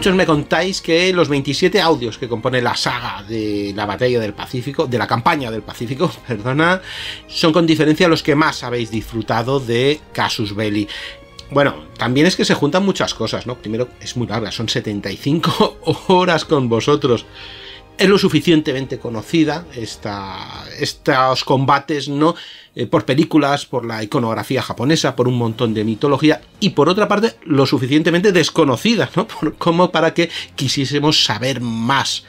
Muchos me contáis que los 27 audios que compone la saga de la batalla del Pacífico, de la campaña del Pacífico, perdona, son con diferencia los que más habéis disfrutado de Casus Belli. Bueno, también es que se juntan muchas cosas, ¿no? Primero, es muy larga, son 75 horas con vosotros es lo suficientemente conocida estos combates, ¿no? Eh, por películas, por la iconografía japonesa, por un montón de mitología y por otra parte lo suficientemente desconocida, ¿no? como para que quisiésemos saber más.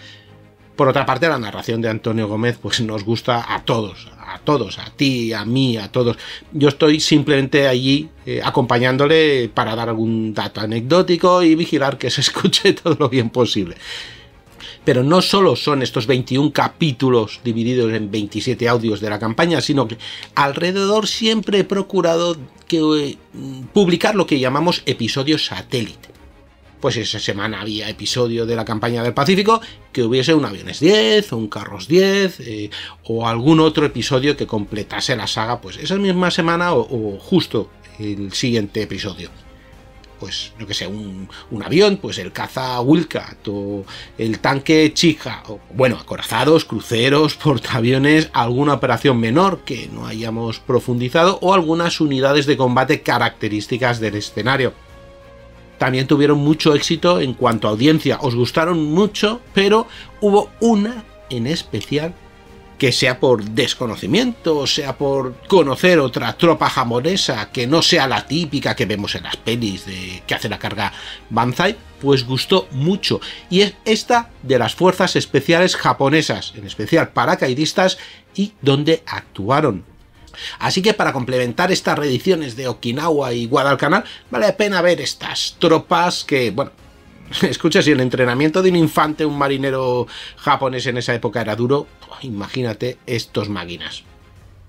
Por otra parte, la narración de Antonio Gómez pues nos gusta a todos, a todos, a ti, a mí, a todos. Yo estoy simplemente allí eh, acompañándole para dar algún dato anecdótico y vigilar que se escuche todo lo bien posible. Pero no solo son estos 21 capítulos divididos en 27 audios de la campaña, sino que alrededor siempre he procurado que, eh, publicar lo que llamamos episodio satélite pues esa semana había episodio de la campaña del Pacífico que hubiese un aviones 10 o un carros 10 eh, o algún otro episodio que completase la saga pues esa misma semana o justo el siguiente episodio pues, no que sé, un, avión, pues el caza Wilcat o el tanque Chica, o, bueno, acorazados, cruceros, portaaviones, alguna operación menor que no hayamos profundizado o algunas unidades de combate características del escenario. También tuvieron mucho éxito en cuanto a audiencia, os gustaron mucho, pero hubo una en especial que sea por desconocimiento, o sea por conocer otra tropa japonesa que no sea la típica que vemos en las pelis de que hace la carga Banzai, pues gustó mucho. Y es esta de las fuerzas especiales japonesas, en especial paracaidistas, y donde actuaron. Así que para complementar estas reediciones de Okinawa y Guadalcanal, vale la pena ver estas tropas que, bueno, escucha, si el entrenamiento de un infante, un marinero japonés en esa época era duro, imagínate estos máquinas.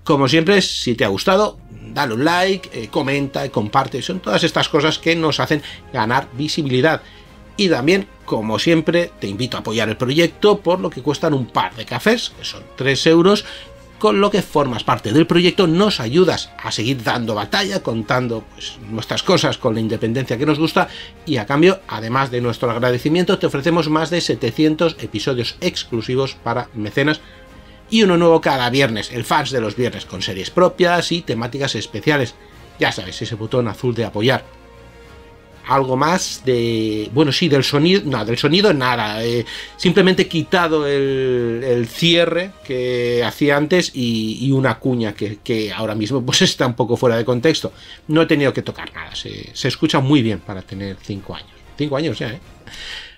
Como siempre, si te ha gustado, dale un like, eh, comenta, comparte. Son todas estas cosas que nos hacen ganar visibilidad. Y también, como siempre, te invito a apoyar el proyecto por lo que cuestan un par de cafés, que son 3 euros, con lo que formas parte del proyecto, nos ayudas a seguir dando batalla, contando pues, nuestras cosas con la independencia que nos gusta y a cambio, además de nuestro agradecimiento, te ofrecemos más de 700 episodios exclusivos para mecenas y uno nuevo cada viernes, el Fax de los viernes, con series propias y temáticas especiales. Ya sabes, ese botón azul de apoyar algo más de. Bueno, sí, del sonido. No, del sonido nada. simplemente eh, simplemente quitado el, el, cierre que hacía antes y, una cuña que, que, ahora mismo pues está un poco fuera de contexto. No he tenido que tocar nada. Se, se escucha muy bien para tener 5 años. cinco años ya, ¿eh?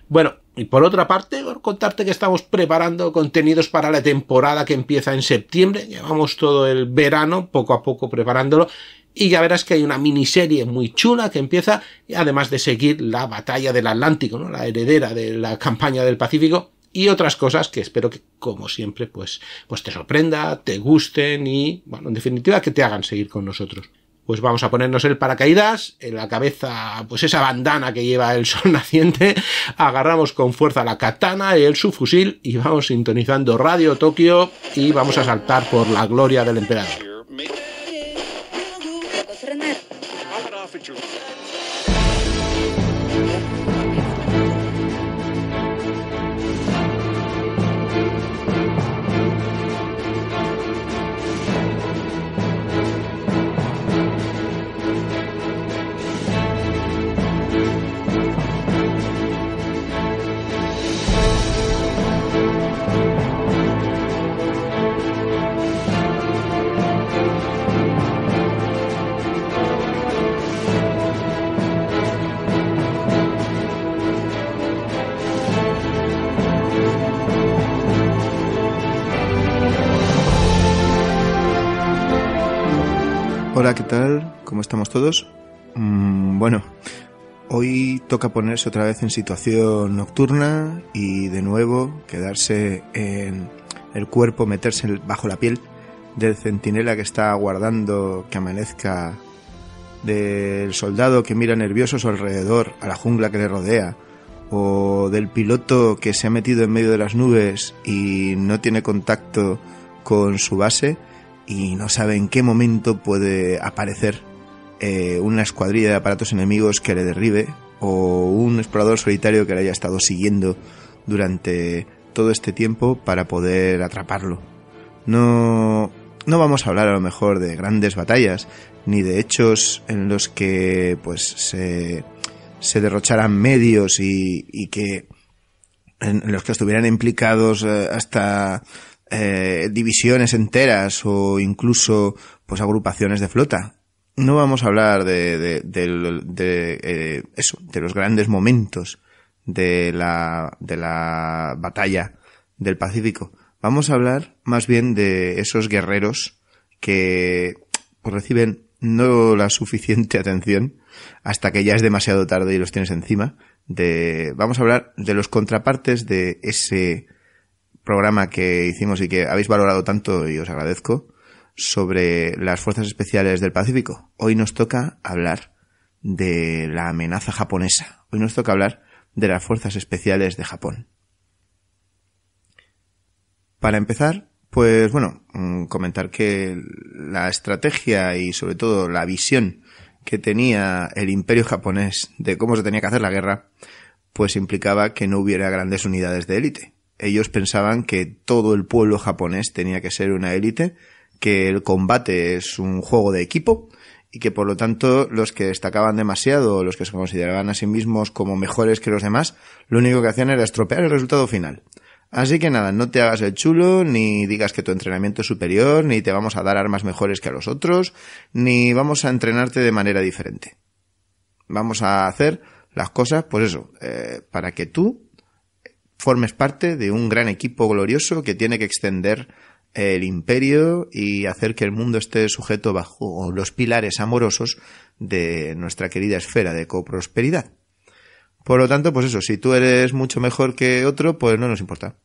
Bueno, y por otra parte, contarte que estamos preparando contenidos para la temporada que empieza en septiembre. Llevamos todo el verano poco a poco preparándolo y ya verás que hay una miniserie muy chula que empieza, además de seguir la batalla del Atlántico, ¿no? la heredera de la campaña del Pacífico, y otras cosas que espero que, como siempre, pues, pues te sorprenda, te gusten y, bueno, en definitiva, que te hagan seguir con nosotros. Pues vamos a ponernos el paracaídas, en la cabeza, pues esa bandana que lleva el sol naciente, agarramos con fuerza la katana el subfusil y vamos sintonizando Radio Tokio y vamos a saltar por la gloria del emperador. Hola, ¿qué tal? ¿Cómo estamos todos? Mm, bueno, hoy toca ponerse otra vez en situación nocturna y de nuevo quedarse en el cuerpo, meterse bajo la piel del centinela que está aguardando que amanezca, del soldado que mira nervioso a su alrededor, a la jungla que le rodea, o del piloto que se ha metido en medio de las nubes y no tiene contacto con su base y no sabe en qué momento puede aparecer eh, una escuadrilla de aparatos enemigos que le derribe o un explorador solitario que le haya estado siguiendo durante todo este tiempo para poder atraparlo. No, no vamos a hablar a lo mejor de grandes batallas ni de hechos en los que pues se, se derrocharan medios y, y que en los que estuvieran implicados eh, hasta eh, divisiones enteras o incluso pues agrupaciones de flota. No vamos a hablar de, de, eh, eso, de los grandes momentos de la, de la batalla del Pacífico. Vamos a hablar más bien de esos guerreros que pues, reciben no la suficiente atención hasta que ya es demasiado tarde y los tienes encima. De, vamos a hablar de los contrapartes de ese programa que hicimos y que habéis valorado tanto y os agradezco sobre las fuerzas especiales del Pacífico. Hoy nos toca hablar de la amenaza japonesa. Hoy nos toca hablar de las fuerzas especiales de Japón. Para empezar, pues bueno, mm, comentar que la estrategia y sobre todo la visión que tenía el imperio japonés de cómo se tenía que hacer la guerra, pues implicaba que no hubiera grandes unidades de élite ellos pensaban que todo el pueblo japonés tenía que ser una élite, que el combate es un juego de equipo y que por lo tanto los que destacaban demasiado, los que se consideraban a sí mismos como mejores que los demás, lo único que hacían era estropear el resultado final. Así que nada, no te hagas el chulo, ni digas que tu entrenamiento es superior, ni te vamos a dar armas mejores que a los otros, ni vamos a entrenarte de manera diferente. Vamos a hacer las cosas, pues eso, eh, para que tú formes parte de un gran equipo glorioso que tiene que extender eh, el imperio y hacer que el mundo esté sujeto bajo los pilares amorosos de nuestra querida esfera de coprosperidad. Por lo tanto, pues eso, si tú eres mucho mejor que otro, pues no nos importa.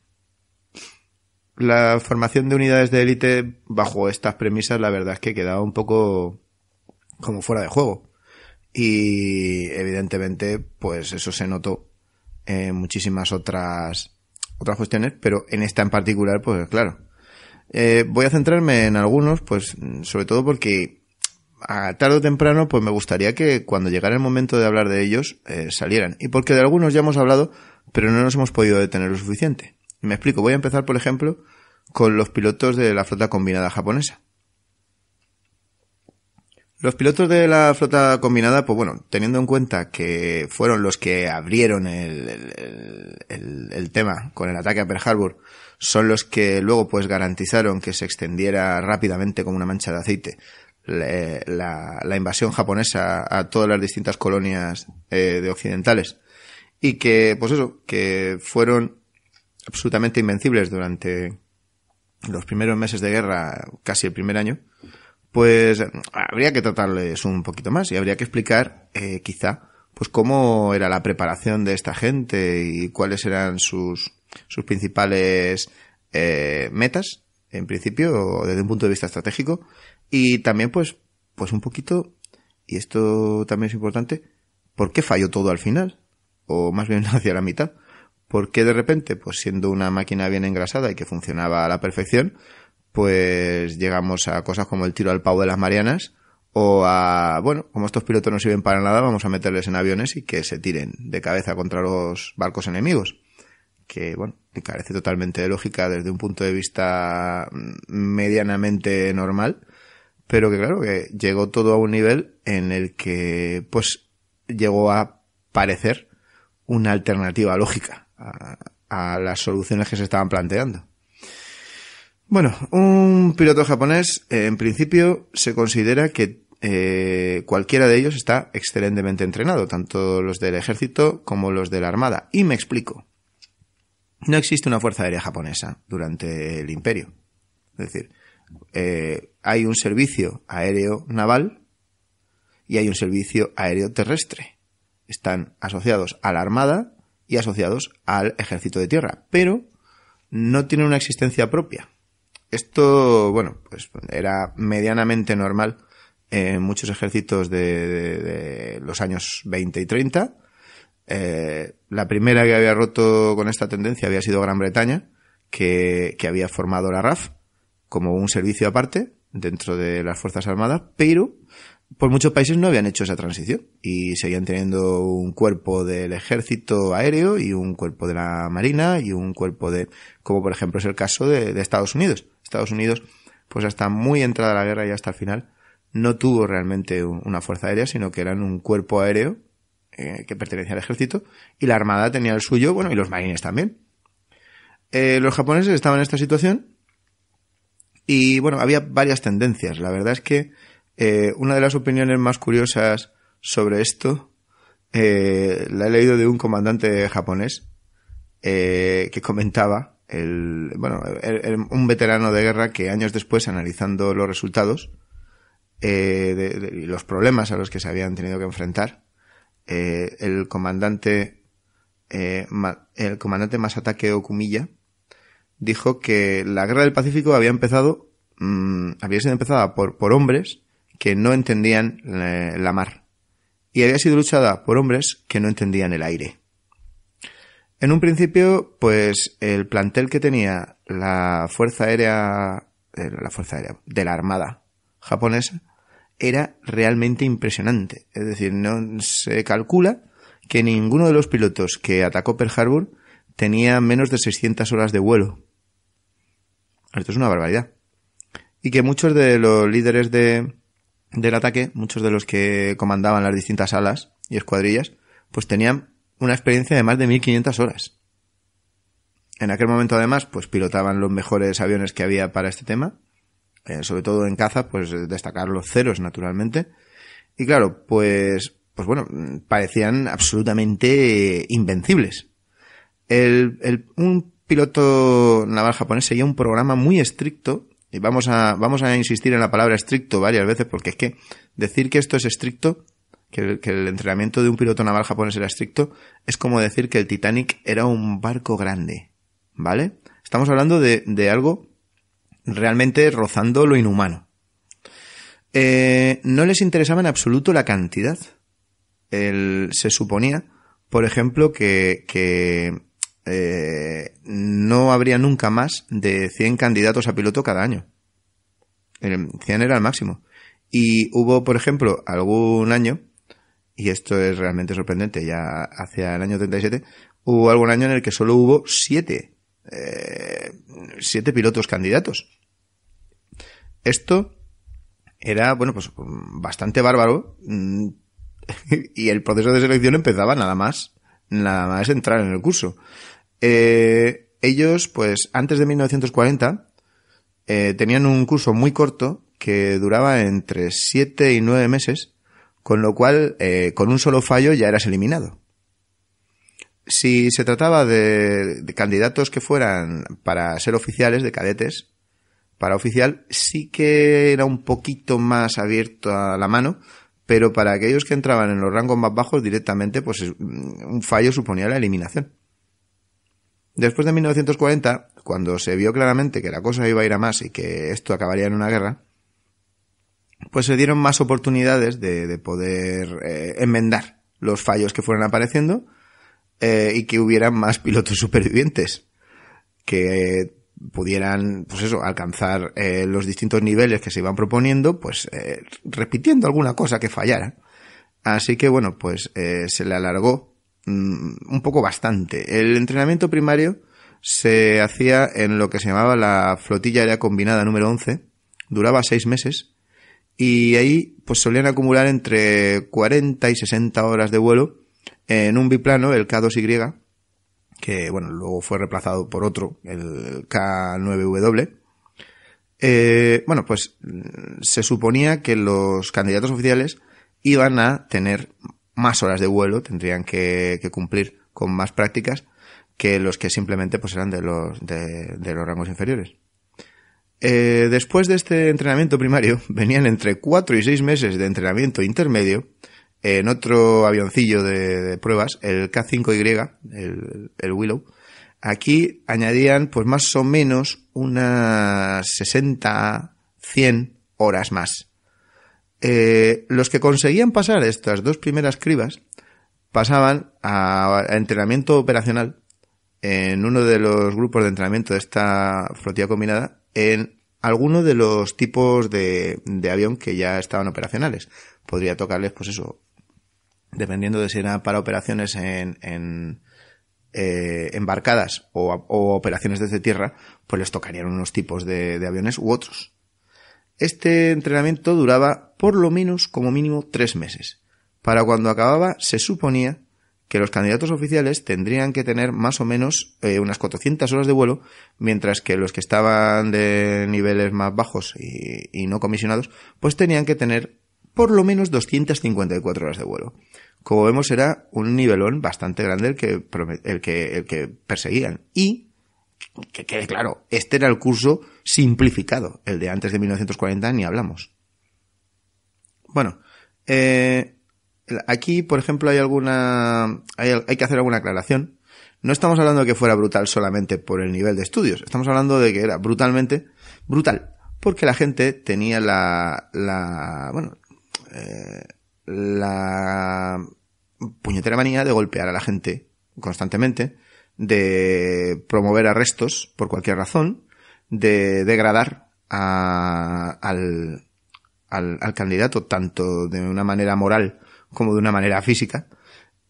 La formación de unidades de élite bajo estas premisas, la verdad es que quedaba un poco como fuera de juego. Y evidentemente, pues eso se notó eh, muchísimas otras, otras cuestiones, pero en esta en particular, pues claro. Eh, voy a centrarme en algunos, pues sobre todo porque a tarde o temprano, pues me gustaría que cuando llegara el momento de hablar de ellos, eh, salieran. Y porque de algunos ya hemos hablado, pero no nos hemos podido detener lo suficiente. Me explico, voy a empezar, por ejemplo, con los pilotos de la flota combinada japonesa. Los pilotos de la flota combinada, pues bueno, teniendo en cuenta que fueron los que abrieron el, tema con el ataque a Pearl Harbor, son los que luego pues garantizaron que se extendiera rápidamente como una mancha de aceite la, invasión japonesa a todas las distintas colonias eh, de occidentales y que pues eso, que fueron absolutamente invencibles durante los primeros meses de guerra, casi el primer año pues habría que tratarles un poquito más y habría que explicar, eh, quizá, pues cómo era la preparación de esta gente y cuáles eran sus, sus principales eh, metas, en principio, desde un punto de vista estratégico, y también, pues, pues un poquito, y esto también es importante, ¿por qué falló todo al final? O más bien hacia la mitad. ¿Por qué de repente, pues siendo una máquina bien engrasada y que funcionaba a la perfección, pues llegamos a cosas como el tiro al pavo de las Marianas o a, bueno, como estos pilotos no sirven para nada, vamos a meterles en aviones y que se tiren de cabeza contra los barcos enemigos. Que, bueno, carece totalmente de lógica desde un punto de vista mm, medianamente normal, pero que claro, que llegó todo a un nivel en el que, pues, llegó a parecer una alternativa lógica a las soluciones que se estaban planteando. Bueno, un piloto japonés, eh, en principio, se considera que eh, cualquiera de ellos está excelentemente entrenado, tanto los del ejército como los de la armada. Y me explico. No existe una fuerza aérea japonesa durante el imperio. Es decir, eh, hay un servicio aéreo naval y hay un servicio aéreo terrestre. Están asociados a la armada y asociados al ejército de tierra, pero no tienen una existencia propia. Esto, bueno, pues era medianamente normal en muchos ejércitos de, los años 20 y 30. Eh, la primera que había roto con esta tendencia había sido Gran Bretaña, que, que había formado la RAF como un servicio aparte dentro de las Fuerzas Armadas, pero pues muchos países no habían hecho esa transición y seguían teniendo un cuerpo del ejército aéreo y un cuerpo de la marina y un cuerpo de, como por ejemplo es el caso de, Estados Unidos. Estados Unidos, pues hasta muy entrada la guerra y hasta el final, no tuvo realmente una fuerza aérea, sino que eran un cuerpo aéreo eh, que pertenecía al ejército y la armada tenía el suyo, bueno, y los marines también. Eh, los japoneses estaban en esta situación y bueno, había varias tendencias. La verdad es que eh, una de las opiniones más curiosas sobre esto eh, la he leído de un comandante japonés eh, que comentaba, el, bueno, un veterano de guerra que años después, analizando los resultados eh, de, los problemas a los que se habían tenido que enfrentar, el comandante el comandante Masatake Okumilla dijo que la guerra del Pacífico había empezado mm, había sido empezada por, por hombres que no entendían eh, la mar y había sido luchada por hombres que no entendían el aire. En un principio, pues el plantel que tenía la Fuerza Aérea, eh, la Fuerza Aérea de la Armada japonesa era realmente impresionante. Es decir, no se calcula que ninguno de los pilotos que atacó Pearl Harbor tenía menos de 600 horas de vuelo. Esto es una barbaridad. Y que muchos de los líderes de, del ataque, muchos de los que comandaban las distintas alas y escuadrillas, pues tenían una experiencia de más de 1500 horas. En aquel momento además, pues pilotaban los mejores aviones que había para este tema, eh, sobre todo en caza, pues destacar los ceros naturalmente. Y claro, pues, pues bueno, parecían absolutamente invencibles. un piloto naval japonés seguía un programa muy estricto y vamos a, vamos a insistir en la palabra estricto varias veces, porque es que decir que esto es estricto, que el, entrenamiento de un piloto naval japonés era estricto, es como decir que el Titanic era un barco grande, ¿vale? Estamos hablando de, de algo realmente rozando lo inhumano. Eh, no les interesaba en absoluto la cantidad. se suponía, por ejemplo, que, que eh, no habría nunca más de 100 candidatos a piloto cada año. 100 eh, era el máximo. Y hubo, por ejemplo, algún año, y esto es realmente sorprendente, ya hacia el año 37, hubo algún año en el que solo hubo 7, 7 eh, pilotos candidatos. Esto era, bueno, pues bastante bárbaro. Mm, y el proceso de selección empezaba nada más, nada más entrar en el curso. Eh, ellos, pues, antes de 1940, eh, tenían un curso muy corto que duraba entre 7 y 9 meses, con lo cual, eh, con un solo fallo ya eras eliminado. Si se trataba de candidatos que fueran para ser oficiales de cadetes, para oficial sí que era un poquito más abierto a la mano, pero para aquellos que entraban en los rangos más bajos directamente, pues mm, un fallo suponía la eliminación. Después de 1940, cuando se vio claramente que la cosa iba a ir a más y que esto acabaría en una guerra, pues se dieron más oportunidades de, poder eh, enmendar los fallos que fueron apareciendo eh, y que hubieran más pilotos supervivientes que pudieran, pues eso, alcanzar eh, los distintos niveles que se iban proponiendo, pues repitiendo alguna cosa que fallara. Así que bueno, pues se le alargó Mm, un poco bastante. El entrenamiento primario se hacía en lo que se llamaba la flotilla aérea combinada número 11, duraba seis meses y ahí pues solían acumular entre 40 y 60 horas de vuelo en un biplano, el K2Y, que bueno, luego fue reemplazado por otro, el K9W. Eh, bueno, pues mm, se suponía que los candidatos oficiales iban a tener más horas de vuelo, tendrían que, cumplir con más prácticas que los que simplemente pues eran de los, de, los rangos inferiores. Eh, después de este entrenamiento primario, venían entre cuatro y seis meses de entrenamiento intermedio en otro avioncillo de, pruebas, el K5Y, el, el, Willow. Aquí añadían pues más o menos unas 60, 100 horas más. Eh, los que conseguían pasar estas dos primeras cribas pasaban a, entrenamiento operacional en uno de los grupos de entrenamiento de esta flotilla combinada en alguno de los tipos de, avión que ya estaban operacionales. Podría tocarles, pues eso, dependiendo de si era para operaciones en, en eh, embarcadas o, operaciones desde tierra, pues les tocarían unos tipos de aviones u otros. Este entrenamiento duraba por lo menos como mínimo tres meses. Para cuando acababa se suponía que los candidatos oficiales tendrían que tener más o menos eh, unas 400 horas de vuelo, mientras que los que estaban de niveles más bajos y, no comisionados, pues tenían que tener por lo menos 254 horas de vuelo. Como vemos era un nivelón bastante grande el que, el que, el que perseguían. Y que quede claro, este era el curso simplificado, el de antes de 1940 ni hablamos. Bueno, eh, aquí, por ejemplo, hay alguna, hay, que hacer alguna aclaración. No estamos hablando de que fuera brutal solamente por el nivel de estudios, estamos hablando de que era brutalmente brutal, porque la gente tenía la, la, bueno, eh, la puñetera manía de golpear a la gente constantemente, de promover arrestos por cualquier razón, de degradar al, al, candidato tanto de una manera moral como de una manera física.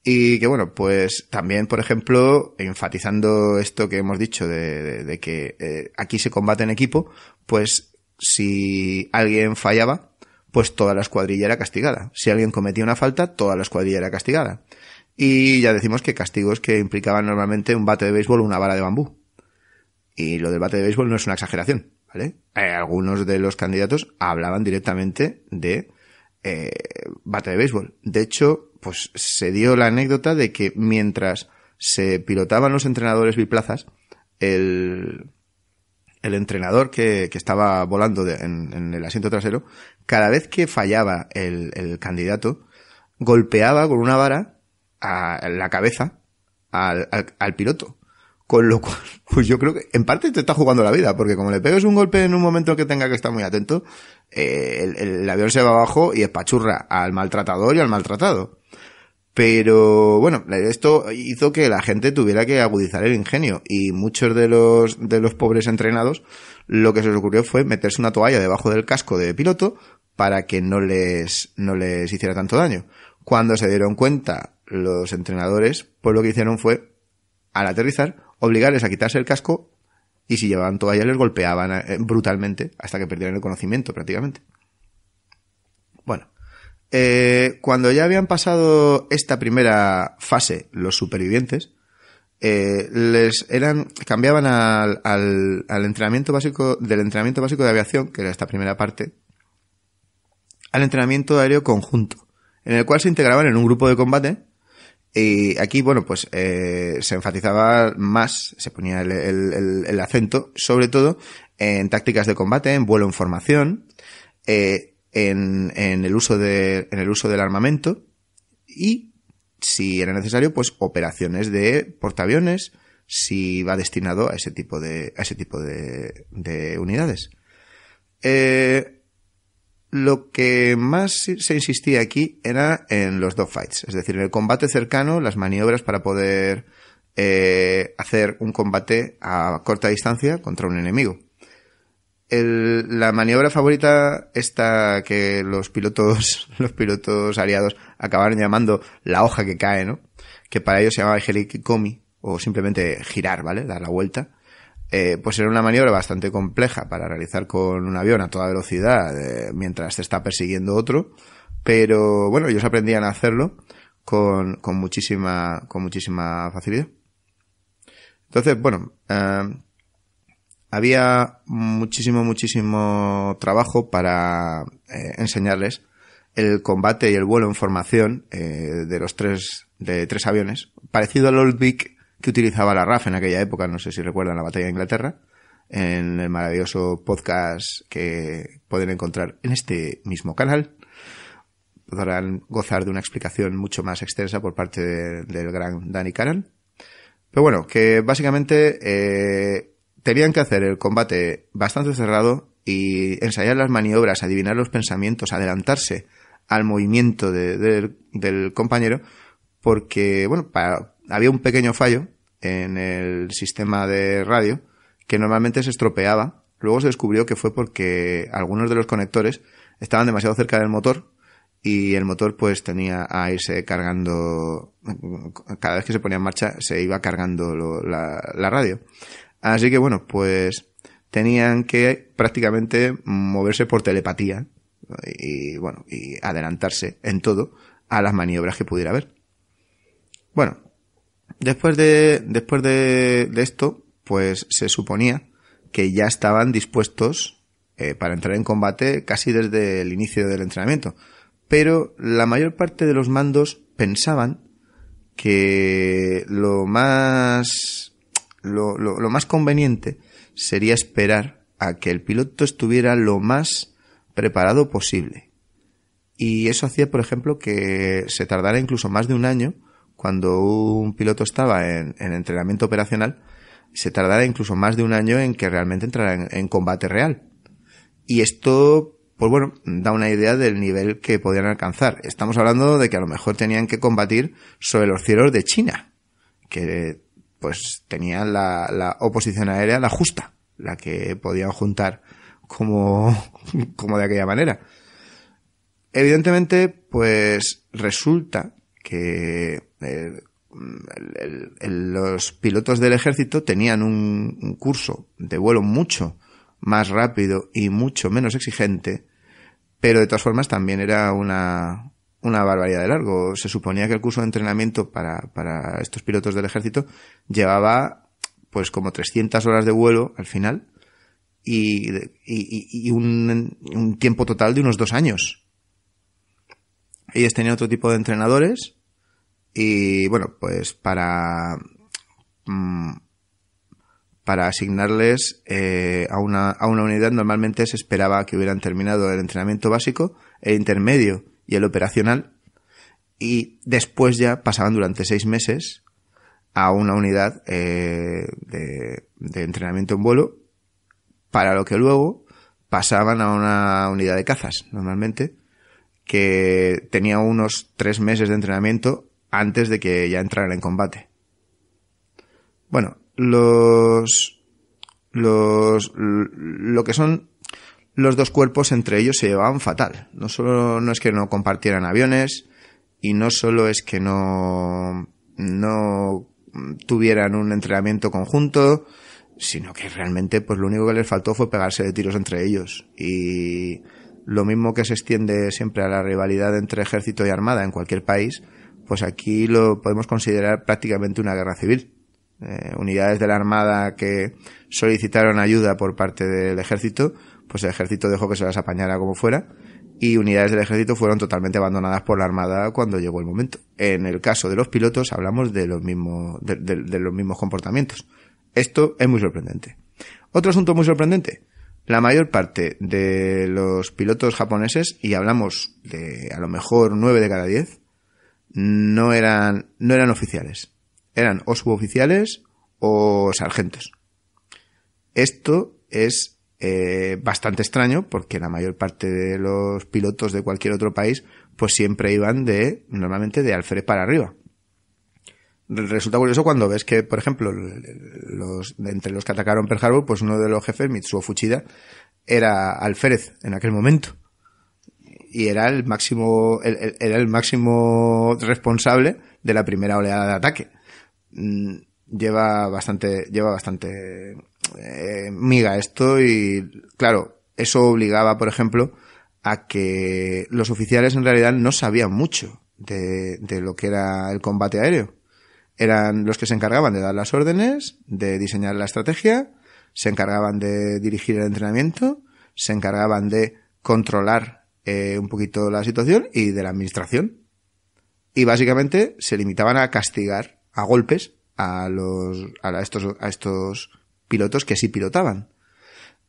Y que bueno, pues también, por ejemplo, enfatizando esto que hemos dicho de, que eh, aquí se combate en equipo, pues si alguien fallaba, pues toda la escuadrilla era castigada. Si alguien cometía una falta, toda la escuadrilla era castigada. Y ya decimos que castigos que implicaban normalmente un bate de béisbol o una vara de bambú. Y lo del bate de béisbol no es una exageración, ¿vale? Eh, algunos de los candidatos hablaban directamente de eh, bate de béisbol. De hecho, pues se dio la anécdota de que mientras se pilotaban los entrenadores biplazas, el, el entrenador que, estaba volando en, el asiento trasero, cada vez que fallaba el, el candidato, golpeaba con una vara a la cabeza al, al, piloto. Con lo cual, pues yo creo que en parte te está jugando la vida, porque como le pegues un golpe en un momento que tenga que estar muy atento, eh, el, avión se va abajo y espachurra al maltratador y al maltratado. Pero bueno, esto hizo que la gente tuviera que agudizar el ingenio y muchos de los, de los pobres entrenados lo que se les ocurrió fue meterse una toalla debajo del casco de piloto para que no les, no les hiciera tanto daño. Cuando se dieron cuenta los entrenadores, pues lo que hicieron fue, al aterrizar, obligarles a quitarse el casco y si llevaban todavía les golpeaban eh, brutalmente hasta que perdieran el conocimiento prácticamente. Bueno, eh, cuando ya habían pasado esta primera fase, los supervivientes, eh, les eran, cambiaban al, al, al entrenamiento básico, del entrenamiento básico de aviación, que era esta primera parte, al entrenamiento aéreo conjunto, en el cual se integraban en un grupo de combate y aquí, bueno, pues eh, se enfatizaba más, se ponía el, el, acento, sobre todo en tácticas de combate, en vuelo en formación, eh, en, en, el uso de, en el uso del armamento y, si era necesario, pues operaciones de portaaviones, si va destinado a ese tipo de, a ese tipo de, de unidades. Eh, lo que más se insistía aquí era en los dogfights, es decir, en el combate cercano, las maniobras para poder eh, hacer un combate a corta distancia contra un enemigo. la maniobra favorita esta que los pilotos los pilotos aliados acabaron llamando la hoja que cae, ¿no? Que para ellos se llamaba Helikomi, o simplemente girar, ¿vale? Dar la vuelta. Eh, pues era una maniobra bastante compleja para realizar con un avión a toda velocidad eh, mientras se está persiguiendo otro, pero bueno, ellos aprendían a hacerlo con, con muchísima, con muchísima facilidad. Entonces, bueno, eh, había muchísimo, muchísimo trabajo para enseñarles el combate y el vuelo en formación de los tres, de tres aviones, parecido al Old Vic, que utilizaba la RAF en aquella época, no sé si recuerdan la batalla de Inglaterra, en el maravilloso podcast que pueden encontrar en este mismo canal. Podrán gozar de una explicación mucho más extensa por parte del gran Danny Canal. Pero bueno, que básicamente eh, tenían que hacer el combate bastante cerrado y ensayar las maniobras, adivinar los pensamientos, adelantarse al movimiento del compañero, porque, bueno, para, había un pequeño fallo en el sistema de radio que normalmente se estropeaba. Luego se descubrió que fue porque algunos de los conectores estaban demasiado cerca del motor y el motor pues tenía a irse cargando, cada vez que se ponía en marcha se iba cargando la, la radio. Así que bueno, pues tenían que prácticamente moverse por telepatía y bueno, y adelantarse en todo a las maniobras que pudiera haber. Bueno, Después de, después de, esto, pues se suponía que ya estaban dispuestos eh, para entrar en combate casi desde el inicio del entrenamiento. Pero la mayor parte de los mandos pensaban que lo más, lo más conveniente sería esperar a que el piloto estuviera lo más preparado posible. Y eso hacía, por ejemplo, que se tardara incluso más de un año cuando un piloto estaba en, entrenamiento operacional, se tardara incluso más de un año en que realmente entrara en, combate real. Y esto, pues bueno, da una idea del nivel que podían alcanzar. Estamos hablando de que a lo mejor tenían que combatir sobre los cielos de China, que pues tenían la, la oposición aérea la justa, la que podían juntar como, como de aquella manera. Evidentemente, pues resulta que eh, los pilotos del ejército tenían un, curso de vuelo mucho más rápido y mucho menos exigente, pero de todas formas también era una, barbaridad de largo. Se suponía que el curso de entrenamiento para, para estos pilotos del ejército llevaba pues como 300 horas de vuelo al final y, un, un tiempo total de unos dos años. Ellos tenían otro tipo de entrenadores y bueno, pues para, mm, para asignarles eh, a, una, a una unidad normalmente se esperaba que hubieran terminado el entrenamiento básico, el intermedio y el operacional. Y después ya pasaban durante seis meses a una unidad eh, de, de entrenamiento en vuelo, para lo que luego pasaban a una unidad de cazas, normalmente, que tenía unos tres meses de entrenamiento antes de que ya entraran en combate. Bueno, los, los, lo que son los dos cuerpos entre ellos se llevaban fatal. No solo no es que no compartieran aviones y no solo es que no, no tuvieran un entrenamiento conjunto, sino que realmente pues lo único que les faltó fue pegarse de tiros entre ellos y lo mismo que se extiende siempre a la rivalidad entre ejército y armada en cualquier país, pues aquí lo podemos considerar prácticamente una guerra civil. Eh, unidades de la Armada que solicitaron ayuda por parte del ejército, pues el ejército dejó que se las apañara como fuera, y unidades del ejército fueron totalmente abandonadas por la Armada cuando llegó el momento. En el caso de los pilotos hablamos de los mismos, de, los mismos comportamientos. Esto es muy sorprendente. Otro asunto muy sorprendente. La mayor parte de los pilotos japoneses, y hablamos de a lo mejor 9 de cada diez, no eran, no eran oficiales. Eran o suboficiales o sargentos. Esto es eh, bastante extraño porque la mayor parte de los pilotos de cualquier otro país pues siempre iban de, normalmente de alférez para arriba. Resulta curioso cuando ves que, por ejemplo, los, entre los que atacaron Pearl Harbor, pues uno de los jefes, Mitsuo Fuchida, era alférez en aquel momento y era el máximo, era el máximo responsable de la primera oleada de ataque. Mm, lleva bastante, lleva bastante eh, miga esto y, claro, eso obligaba, por ejemplo, a que los oficiales en realidad no sabían mucho de, de lo que era el combate aéreo. Eran los que se encargaban de dar las órdenes, de diseñar la estrategia, se encargaban de dirigir el entrenamiento, se encargaban de controlar eh, un poquito la situación y de la administración. Y básicamente se limitaban a castigar a golpes a los a estos a estos pilotos que sí pilotaban.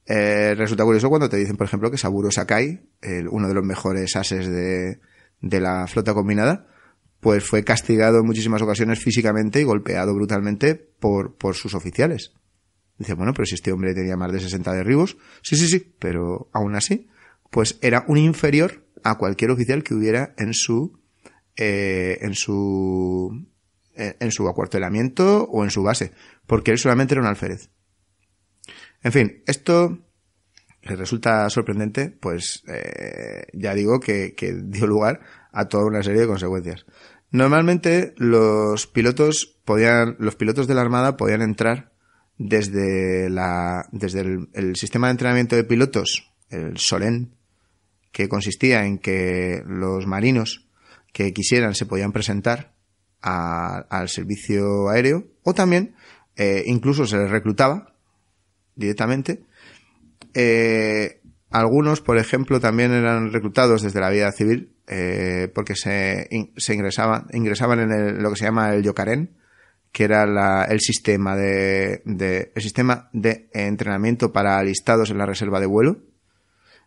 Eh, resulta curioso cuando te dicen, por ejemplo, que Saburo Sakai, uno de los mejores ases de, de la flota combinada, pues fue castigado en muchísimas ocasiones físicamente y golpeado brutalmente por, por sus oficiales. Dice, bueno, pero si este hombre tenía más de 60 derribos. Sí, sí, sí, pero aún así pues era un inferior a cualquier oficial que hubiera en su eh, en su eh, en su acuartelamiento o en su base, porque él solamente era un alférez. En fin, esto le resulta sorprendente, pues eh, ya digo que, dio lugar a toda una serie de consecuencias. Normalmente los pilotos podían, los pilotos de la Armada podían entrar desde la, desde el, el sistema de entrenamiento de pilotos, el SOLEN, que consistía en que los marinos que quisieran se podían presentar al servicio aéreo o también eh, incluso se les reclutaba directamente. Eh, algunos, por ejemplo, también eran reclutados desde la vida civil eh, porque se, se ingresaban, ingresaban en lo que se llama el Yocaren, que era el sistema de, de, el sistema de entrenamiento para alistados en la reserva de vuelo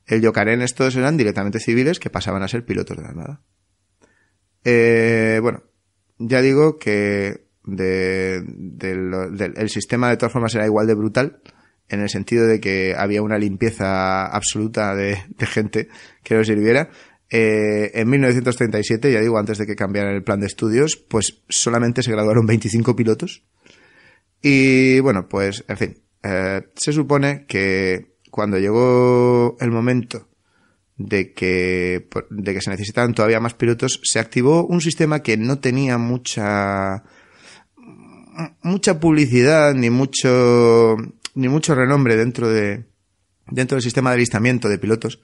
el Yocarén, estos eran directamente civiles que pasaban a ser pilotos de la nada eh, bueno, ya digo que el sistema de todas formas era igual de brutal en el sentido de que había una limpieza absoluta de, gente que lo sirviera. Eh, en 1937, ya digo, antes de que cambiaran el plan de estudios, pues solamente se graduaron 25 pilotos. Y bueno, pues, en fin, eh, se supone que cuando llegó el momento de que, de que se necesitaban todavía más pilotos, se activó un sistema que no tenía mucha mucha publicidad ni mucho ni mucho renombre dentro de dentro del sistema de listamiento de pilotos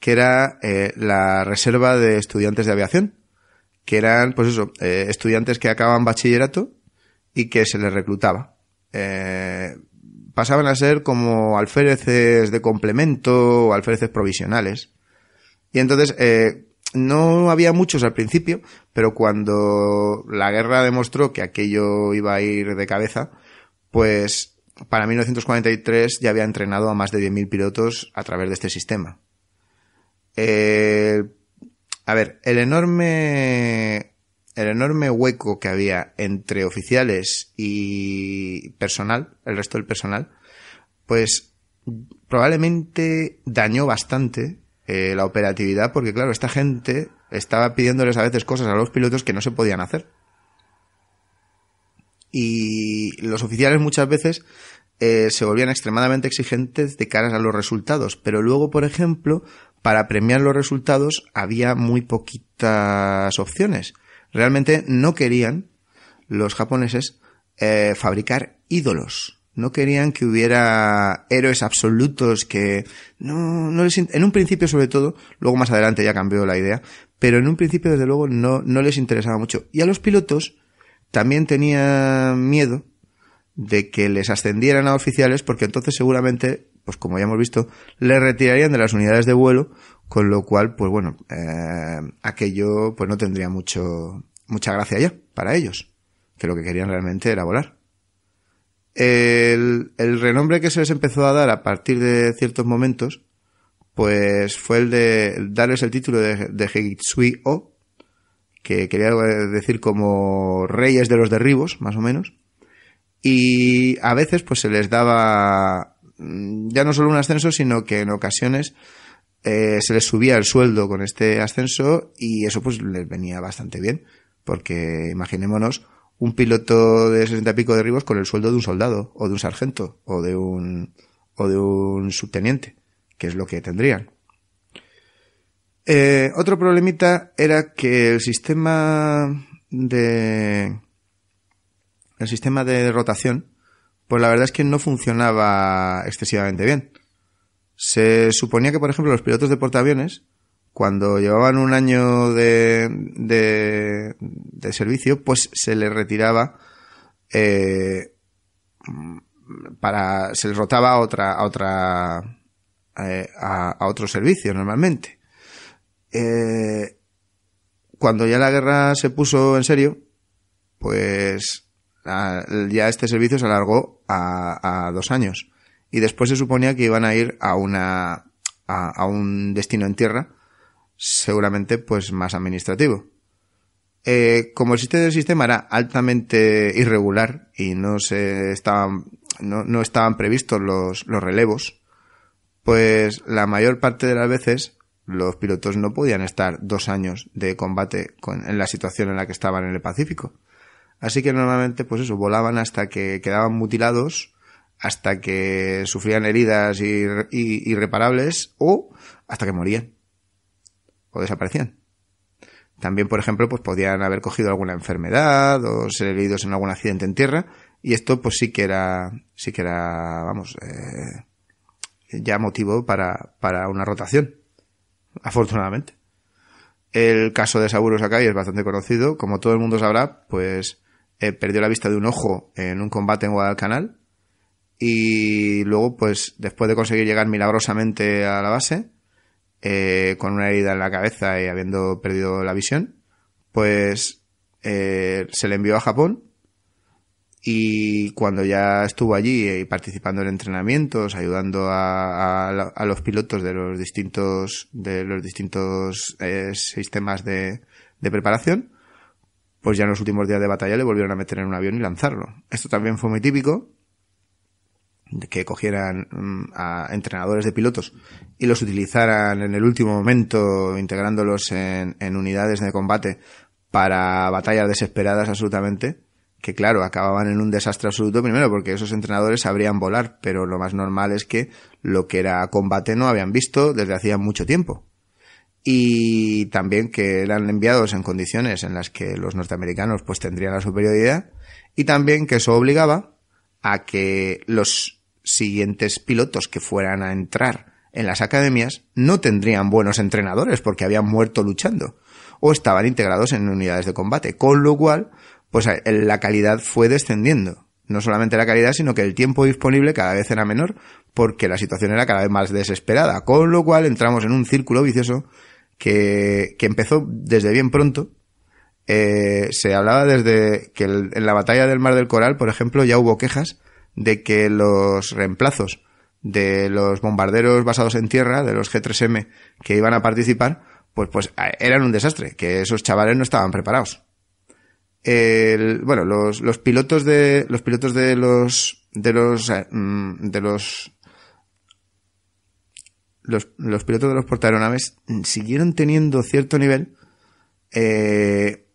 que era eh, la reserva de estudiantes de aviación que eran pues eso eh, estudiantes que acaban bachillerato y que se les reclutaba eh, pasaban a ser como alféreces de complemento o alféreces provisionales. Y entonces, eh, no había muchos al principio, pero cuando la guerra demostró que aquello iba a ir de cabeza, pues para 1943 ya había entrenado a más de 10.000 pilotos a través de este sistema. Eh, a ver, el enorme el enorme hueco que había entre oficiales y personal, el resto del personal, pues probablemente dañó bastante eh, la operatividad porque, claro, esta gente estaba pidiéndoles a veces cosas a los pilotos que no se podían hacer. Y los oficiales muchas veces eh, se volvían extremadamente exigentes de cara a los resultados, pero luego, por ejemplo, para premiar los resultados había muy poquitas opciones. Realmente no querían los japoneses eh, fabricar ídolos. No querían que hubiera héroes absolutos que no, les en un principio sobre todo, luego más adelante ya cambió la idea, pero en un principio desde luego no, no les interesaba mucho. Y a los pilotos también tenían miedo de que les ascendieran a oficiales porque entonces seguramente, pues como ya hemos visto, les retirarían de las unidades de vuelo con lo cual, pues bueno, eh, aquello pues no tendría mucho, mucha gracia ya para ellos, que lo que querían realmente era volar. El, el renombre que se les empezó a dar a partir de ciertos momentos, pues fue el de darles el título de, de Hegitsui O, que quería decir como reyes de los derribos, más o menos. Y a veces pues se les daba mm, ya no solo un ascenso, sino que en ocasiones eh, se les subía el sueldo con este ascenso y eso pues les venía bastante bien, porque imaginémonos un piloto de 60 y pico ribos con el sueldo de un soldado o de un sargento o de un, o de un subteniente, que es lo que tendrían. Eh, otro problemita era que el sistema de el sistema de rotación, pues la verdad es que no funcionaba excesivamente bien. Se suponía que, por ejemplo, los pilotos de portaaviones, cuando llevaban un año de, de, servicio, pues se les retiraba eh, para se les rotaba a otra a otra eh, a, otro servicio normalmente. Eh, cuando ya la guerra se puso en serio, pues ya este servicio se alargó a, a dos años y después se suponía que iban a ir a una a, un destino en tierra seguramente pues más administrativo eh, como el sistema sistema era altamente irregular y no se estaban no, no estaban previstos los, los relevos pues la mayor parte de las veces los pilotos no podían estar dos años de combate con, en la situación en la que estaban en el Pacífico. Así que normalmente, pues eso, volaban hasta que quedaban mutilados hasta que sufrían heridas irreparables o hasta que morían o desaparecían. También, por ejemplo, pues podían haber cogido alguna enfermedad o ser heridos en algún accidente en tierra y esto pues sí que era, sí que era, vamos, eh, ya motivo para, para una rotación, afortunadamente. El caso de Saburo Sakai es bastante conocido, como todo el mundo sabrá, pues eh, perdió la vista de un ojo en un combate en Guadalcanal y luego, pues, después de conseguir llegar milagrosamente a la base, eh, con una herida en la cabeza y habiendo perdido la visión, pues eh, se le envió a Japón. Y cuando ya estuvo allí eh, participando en entrenamientos, ayudando a, a los pilotos de los distintos, de los distintos eh, sistemas de, de preparación, pues ya en los últimos días de batalla le volvieron a meter en un avión y lanzarlo. Esto también fue muy típico que cogieran mm, a entrenadores de pilotos y los utilizaran en el último momento, integrándolos en, en unidades de combate para batallas desesperadas absolutamente, que claro, acababan en un desastre absoluto primero porque esos entrenadores sabrían volar, pero lo más normal es que lo que era combate no habían visto desde hacía mucho tiempo. Y también que eran enviados en condiciones en las que los norteamericanos pues tendrían la superioridad y también que eso obligaba a que los siguientes pilotos que fueran a entrar en las academias no tendrían buenos entrenadores porque habían muerto luchando o estaban integrados en unidades de combate, con lo cual, pues eh, la calidad fue descendiendo. No solamente la calidad, sino que el tiempo disponible cada vez era menor porque la situación era cada vez más desesperada, con lo cual entramos en un círculo vicioso que, que empezó desde bien pronto. Eh, se hablaba desde que en la batalla del Mar del Coral, por ejemplo, ya hubo quejas de que los reemplazos de los bombarderos basados en tierra, de los G3M que iban a participar, pues, pues eh, eran un desastre, que esos chavales no estaban preparados. bueno, los, los pilotos de los pilotos de los de los eh, mm, de los los, pilotos de los portaeronaves siguieron teniendo cierto nivel eh,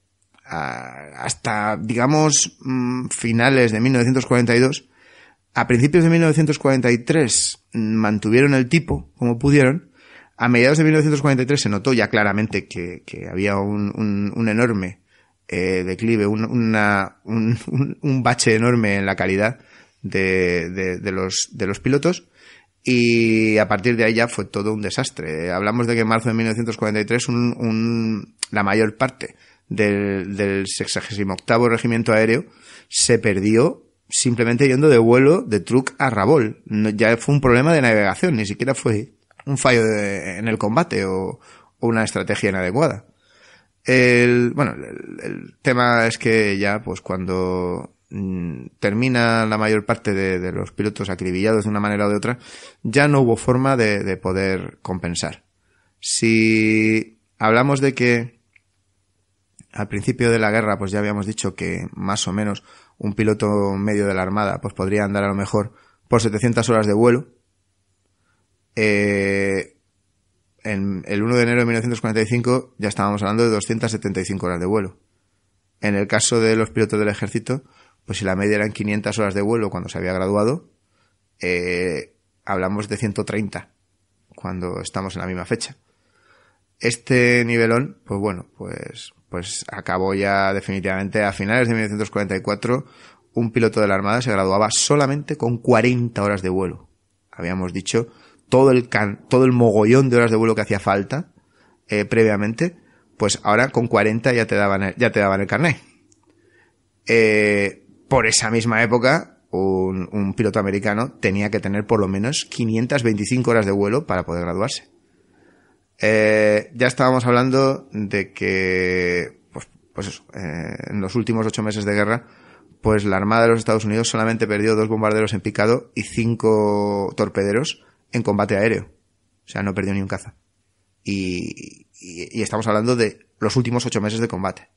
hasta digamos mm, finales de 1942 a principios de 1943 mantuvieron el tipo como pudieron. A mediados de 1943 se notó ya claramente que, había un, enorme eh, declive, un, un, bache enorme en la calidad de, los, de los pilotos. Y a partir de ahí ya fue todo un desastre. Hablamos de que en marzo de 1943 la mayor parte del, del 68 Regimiento Aéreo se perdió simplemente yendo de vuelo de truck a Rabol. ya fue un problema de navegación, ni siquiera fue un fallo en el combate o, una estrategia inadecuada. El, bueno, el, tema es que ya, pues cuando mm, termina la mayor parte de, los pilotos acribillados de una manera o de otra, ya no hubo forma de poder compensar. Si hablamos de que al principio de la guerra, pues ya habíamos dicho que más o menos un piloto medio de la Armada pues podría andar a lo mejor por 700 horas de vuelo. Eh, en el 1 de enero de 1945 ya estábamos hablando de 275 horas de vuelo. En el caso de los pilotos del ejército, pues si la media eran 500 horas de vuelo cuando se había graduado, eh, hablamos de 130 cuando estamos en la misma fecha. Este nivelón, pues bueno, pues pues acabó ya definitivamente a finales de 1944. Un piloto de la Armada se graduaba solamente con 40 horas de vuelo. Habíamos dicho todo el, todo el mogollón de horas de vuelo que hacía falta eh, previamente, pues ahora con 40 ya te daban el, ya te daban el carnet. Eh, por esa misma época, un, un piloto americano tenía que tener por lo menos 525 horas de vuelo para poder graduarse. Eh, ya estábamos hablando de que, pues, pues eh, en los últimos ocho meses de guerra, pues la Armada de los Estados Unidos solamente perdió dos bombarderos en picado y cinco torpederos en combate aéreo. O sea, no perdió ni un caza. Y, estamos hablando de los últimos ocho meses de combate.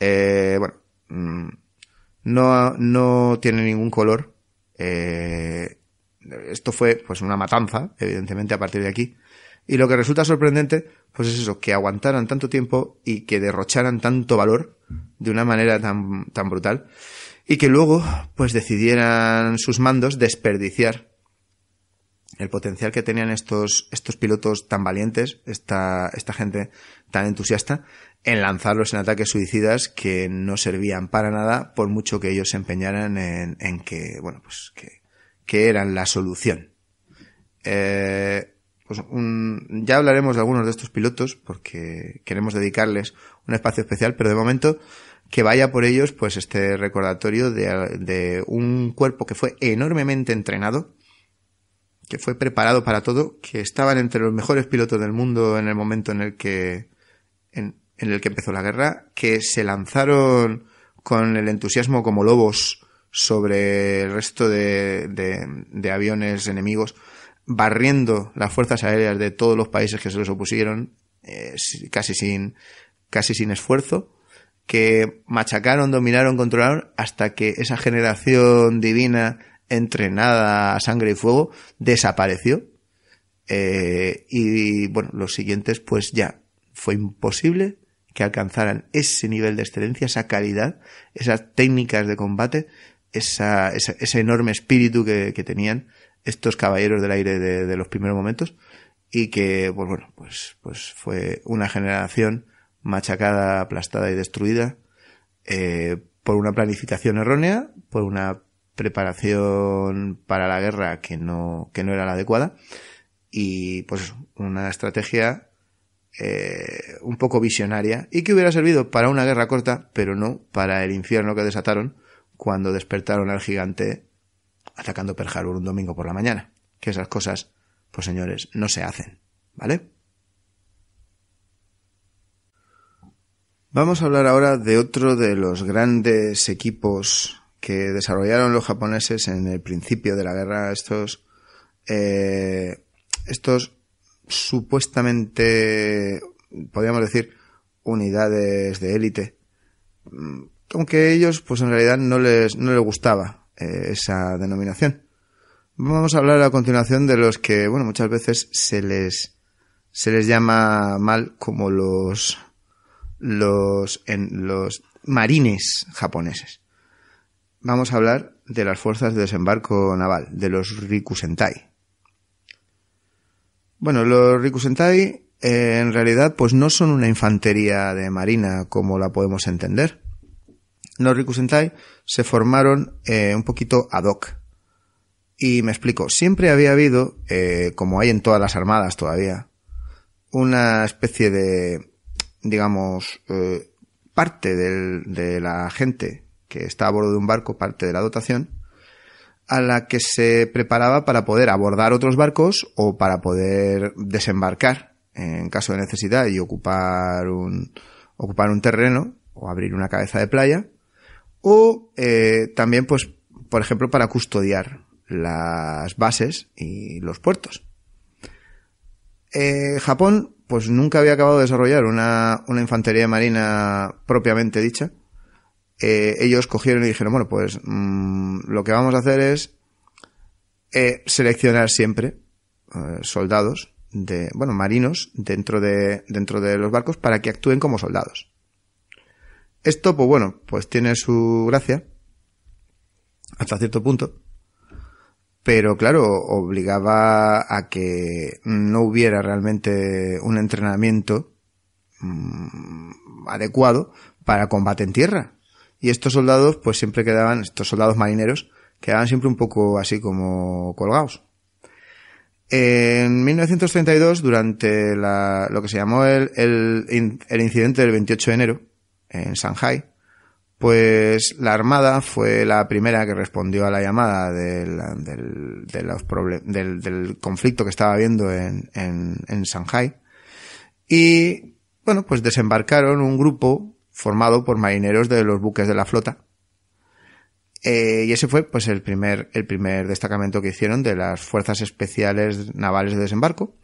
Eh, bueno, mm, no, no tiene ningún color. Eh, esto fue pues una matanza, evidentemente, a partir de aquí. Y lo que resulta sorprendente, pues es eso, que aguantaran tanto tiempo y que derrocharan tanto valor de una manera tan, tan brutal y que luego, pues decidieran sus mandos desperdiciar el potencial que tenían estos, estos pilotos tan valientes, esta, esta gente tan entusiasta, en lanzarlos en ataques suicidas que no servían para nada, por mucho que ellos se empeñaran en, que, bueno, pues que, que eran la solución. Eh, pues ya hablaremos de algunos de estos pilotos porque queremos dedicarles un espacio especial, pero de momento que vaya por ellos pues este recordatorio de, un cuerpo que fue enormemente entrenado, que fue preparado para todo, que estaban entre los mejores pilotos del mundo en el momento en el que en, el que empezó la guerra, que se lanzaron con el entusiasmo como lobos sobre el resto de aviones enemigos barriendo las fuerzas aéreas de todos los países que se les opusieron, eh, casi, sin, casi sin esfuerzo, que machacaron, dominaron, controlaron, hasta que esa generación divina entrenada a sangre y fuego desapareció. Eh, y bueno, los siguientes pues ya fue imposible que alcanzaran ese nivel de excelencia, esa calidad, esas técnicas de combate, ese enorme espíritu que tenían estos caballeros del aire de, los primeros momentos y que, pues bueno, pues, pues fue una generación machacada, aplastada y destruida eh, por una planificación errónea, por una preparación para la guerra que no, que no era la adecuada y pues una estrategia eh, un poco visionaria y que hubiera servido para una guerra corta, pero no para el infierno que desataron cuando despertaron al gigante atacando Pearl Harbor un domingo por la mañana. Que esas cosas, pues señores, no se hacen. ¿Vale? Vamos a hablar ahora de otro de los grandes equipos que desarrollaron los japoneses en el principio de la guerra. Estos, eh, estos supuestamente, podríamos decir, unidades de élite. Mm, aunque ellos, pues en realidad no les, no les gustaba eh, esa denominación. Vamos a hablar a continuación de los que, bueno, muchas veces se les, se les llama mal como los, los, en los marines japoneses. Vamos a hablar de las fuerzas de desembarco naval, de los Rikusentai. Bueno, los Rikusentai eh, en realidad pues no son una infantería de marina como la podemos entender. Los se formaron eh, un poquito ad hoc. Y me explico, siempre había habido, eh, como hay en todas las armadas todavía, una especie de, digamos, eh, parte de la gente que está a bordo de un barco, parte de la dotación, a la que se preparaba para poder abordar otros barcos o para poder desembarcar en caso de necesidad y ocupar un, ocupar un terreno o abrir una cabeza de playa o eh, también, pues, por ejemplo, para custodiar las bases y los puertos. Eh, Japón, pues nunca había acabado de desarrollar una, una infantería marina propiamente dicha. Eh, ellos cogieron y dijeron, bueno, pues mm, lo que vamos a hacer es seleccionar siempre soldados de, bueno, marinos dentro de, dentro de los barcos para que actúen como soldados. Esto, pues bueno, pues tiene su gracia, hasta cierto punto, pero claro, obligaba a que no hubiera realmente un entrenamiento mm, adecuado para combate en tierra. Y estos soldados, pues siempre quedaban, estos soldados marineros, quedaban siempre un poco así como colgados. En 1932, durante la, lo que se llamó el, el, el incidente del 28 de enero, en Shanghai, pues la Armada fue la primera que respondió a la llamada del, del, del, conflicto que estaba habiendo en, en, Y, bueno, pues desembarcaron un grupo formado por marineros de los buques de la flota. Eh, y ese fue, pues, el primer, el primer destacamento que hicieron de las fuerzas especiales navales de desembarco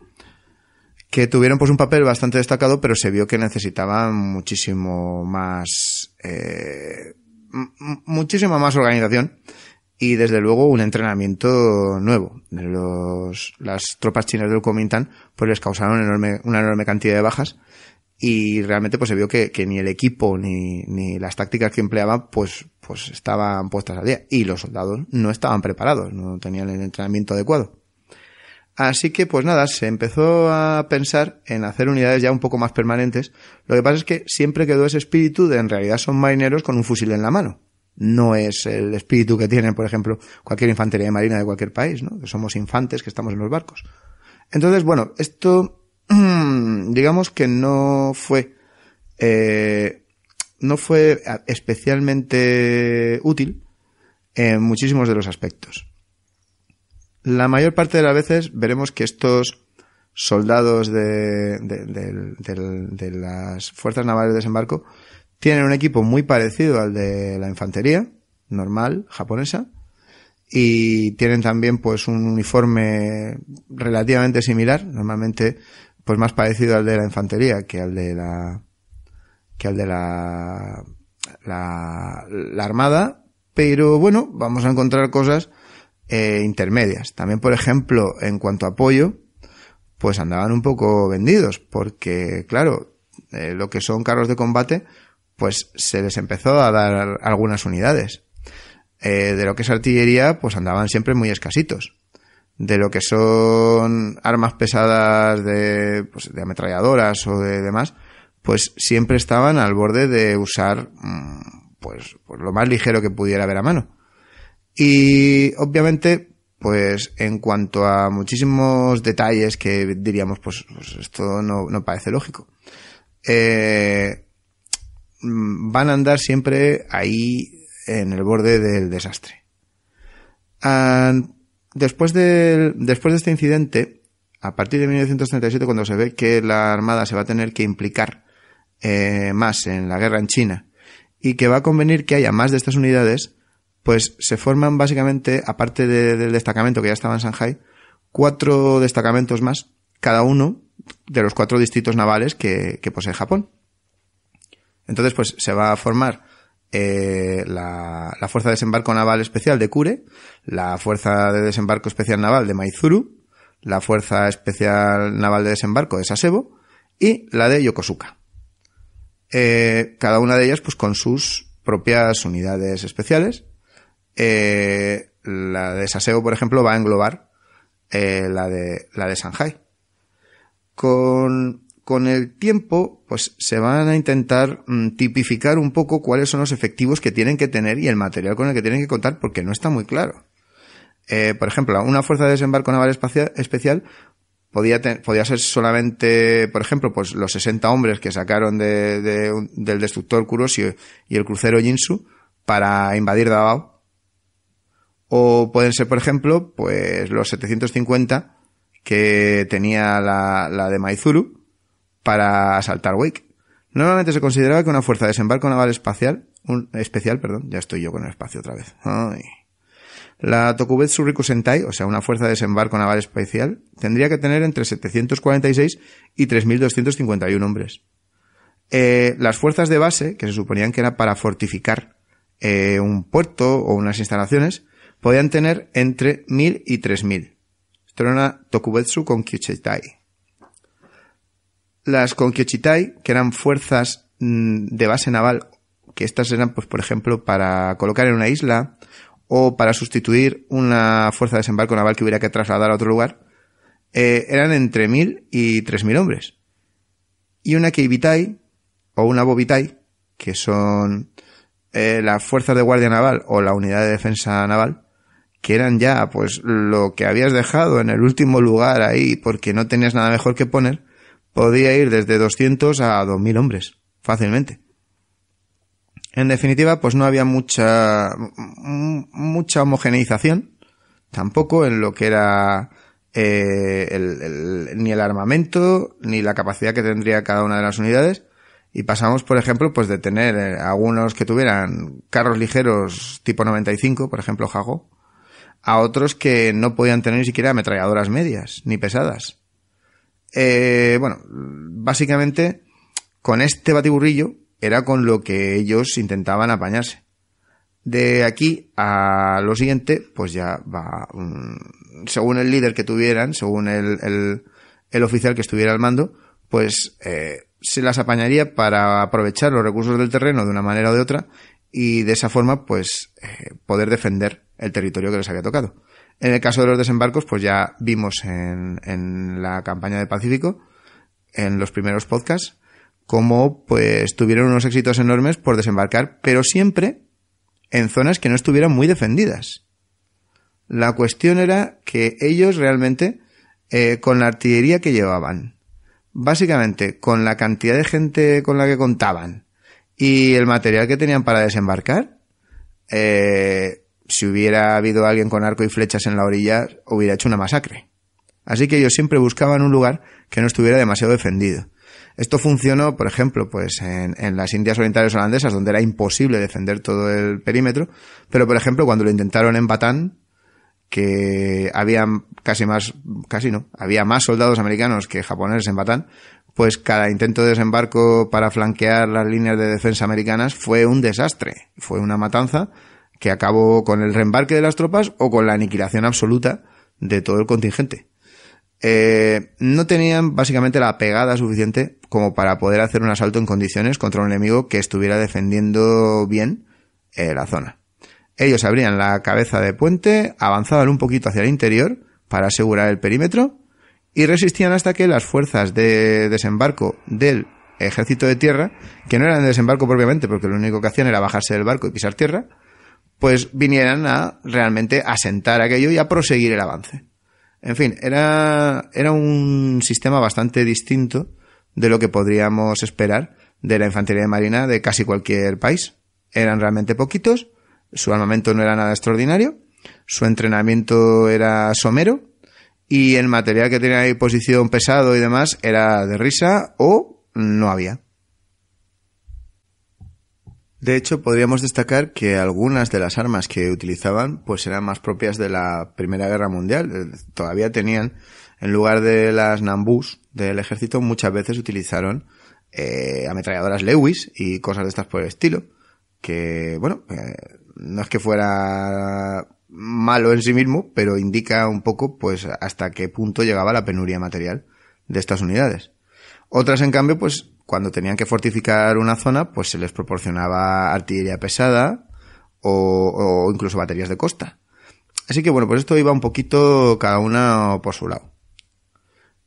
que tuvieron pues un papel bastante destacado, pero se vio que necesitaban muchísimo más, eh, muchísima más organización y desde luego un entrenamiento nuevo. Los, las tropas chinas del Kuomintang pues les causaron enorme, una enorme cantidad de bajas y realmente pues se vio que, ni el equipo ni, ni las tácticas que empleaban pues, pues estaban puestas al día y los soldados no estaban preparados, no tenían el entrenamiento adecuado. Así que, pues nada, se empezó a pensar en hacer unidades ya un poco más permanentes. Lo que pasa es que siempre quedó ese espíritu de en realidad son marineros con un fusil en la mano. No es el espíritu que tienen por ejemplo, cualquier infantería de marina de cualquier país, ¿no? Que somos infantes que estamos en los barcos. Entonces, bueno, esto, digamos que no fue, eh, no fue especialmente útil en muchísimos de los aspectos la mayor parte de las veces veremos que estos soldados de, de, las fuerzas navales de desembarco tienen un equipo muy parecido al de la infantería normal japonesa y tienen también pues un uniforme relativamente similar normalmente pues más parecido al de la infantería que al de la que al de la la, la armada pero bueno vamos a encontrar cosas eh, intermedias. También, por ejemplo, en cuanto a apoyo, pues andaban un poco vendidos, porque, claro, eh, lo que son carros de combate, pues se les empezó a dar algunas unidades. Eh, de lo que es artillería, pues andaban siempre muy escasitos. De lo que son armas pesadas de, pues, de ametralladoras o de demás, pues siempre estaban al borde de usar mm, pues, pues, lo más ligero que pudiera haber a mano. Y obviamente, pues en cuanto a muchísimos detalles que diríamos, pues, pues esto no, no, parece lógico. Eh, mm, van a andar siempre ahí en el borde del desastre. Ah, después, de, después de este incidente, a partir de 1937, cuando se ve que la Armada se va a tener que implicar eh, más en la guerra en China y que va a convenir que haya más de estas unidades, pues se forman básicamente, aparte del destacamento que ya estaba en Shanghai, cuatro destacamentos más, cada uno de los cuatro distritos navales que, posee Japón. Entonces, pues se va a formar eh, la, Fuerza de Desembarco Naval Especial de Kure, la Fuerza de Desembarco Especial Naval de Maizuru, la Fuerza Especial Naval de Desembarco de Sasebo y la de Yokosuka. Eh, cada una de ellas, pues con sus propias unidades especiales eh, la de Saseo por ejemplo, va a englobar eh, la, de, la de Shanghai. Con, el tiempo, pues se van a intentar mm, tipificar un poco cuáles son los efectivos que tienen que tener y el material con el que tienen que contar, porque no está muy claro. Eh, por ejemplo, una fuerza de desembarco naval espacial, especial podía, podía, ser solamente, por ejemplo, pues los 60 hombres que sacaron de, del destructor Kuroshio y el crucero Jinsu para invadir Davao o pueden ser, por ejemplo, pues los 750 que tenía la, la de Maizuru para asaltar Wake. Normalmente se consideraba que una fuerza de desembarco naval espacial, un, especial, perdón, ya estoy yo con el espacio otra vez. La Tokubetsu Riku Sentai, o sea, una fuerza de desembarco naval espacial, tendría que tener entre 746 y 3.251 hombres. Eh, las fuerzas de base, que se suponían que era para fortificar eh, un puerto o unas instalaciones, podían tener entre 1000 y 3000. Esto era una Tokubetsu con Las con que eran fuerzas mm, de base naval, que estas eran, pues, por ejemplo, para colocar en una isla o para sustituir una fuerza de desembarco naval que hubiera que trasladar a otro lugar, eh, eran entre 1000 y 3000 hombres. Y una Keibitai o una Bobitai, que son eh, las fuerzas de guardia naval o la unidad de defensa naval, que eran ya pues lo que habías dejado en el último lugar ahí porque no tenías nada mejor que poner, podía ir desde 200 a 2000 hombres, fácilmente. En definitiva, pues no había mucha mm, mucha homogeneización tampoco en lo que era eh, ni el armamento ni la capacidad que tendría cada una de las unidades y pasamos, por ejemplo, pues de tener eh, algunos que tuvieran carros ligeros tipo 95, por ejemplo, Jago, a otros que no podían tener ni siquiera ametralladoras medias, ni pesadas. Eh, bueno, básicamente con este batiburrillo era con lo que ellos intentaban apañarse. De aquí a lo siguiente, pues ya va, según el líder que tuvieran, según el, el, oficial que estuviera al mando, pues eh, se las apañaría para aprovechar los recursos del terreno de una manera o de otra y de esa forma, pues, eh, poder defender el territorio que les había tocado. En el caso de los desembarcos, pues ya vimos en, la campaña de Pacífico, en los primeros podcasts, cómo pues tuvieron unos éxitos enormes por desembarcar, pero siempre en zonas que no estuvieran muy defendidas. La cuestión era que ellos realmente, eh, con la artillería que llevaban, básicamente con la cantidad de gente con la que contaban y el material que tenían para desembarcar, eh, si hubiera habido alguien con arco y flechas en la orilla, hubiera hecho una masacre. Así que ellos siempre buscaban un lugar que no estuviera demasiado defendido. Esto funcionó, por ejemplo, pues en, las Indias Orientales holandesas, donde era imposible defender todo el perímetro, pero por ejemplo, cuando lo intentaron en Batán, que había casi más, casi no, había más soldados americanos que japoneses en Batán, pues cada intento de desembarco para flanquear las líneas de defensa americanas fue un desastre, fue una matanza, que acabó con el reembarque de las tropas o con la aniquilación absoluta de todo el contingente. Eh, no tenían básicamente la pegada suficiente como para poder hacer un asalto en condiciones contra un enemigo que estuviera defendiendo bien eh, la zona. Ellos abrían la cabeza de puente, avanzaban un poquito hacia el interior para asegurar el perímetro y resistían hasta que las fuerzas de desembarco del ejército de tierra, que no eran de desembarco propiamente porque lo único que hacían era bajarse del barco y pisar tierra, pues vinieran a realmente asentar aquello y a proseguir el avance. En fin, era, era un sistema bastante distinto de lo que podríamos esperar de la infantería de marina de casi cualquier país. Eran realmente poquitos, su armamento no era nada extraordinario, su entrenamiento era somero y el material que tenía a disposición pesado y demás era de risa o no había. De hecho, podríamos destacar que algunas de las armas que utilizaban pues eran más propias de la Primera Guerra Mundial. Eh, todavía tenían, en lugar de las Nambus del ejército, muchas veces utilizaron eh, ametralladoras Lewis y cosas de estas por el estilo. Que, bueno, eh, no es que fuera malo en sí mismo, pero indica un poco pues hasta qué punto llegaba la penuria material de estas unidades. Otras, en cambio, pues cuando tenían que fortificar una zona, pues se les proporcionaba artillería pesada o, incluso baterías de costa. Así que bueno, pues esto iba un poquito cada una por su lado.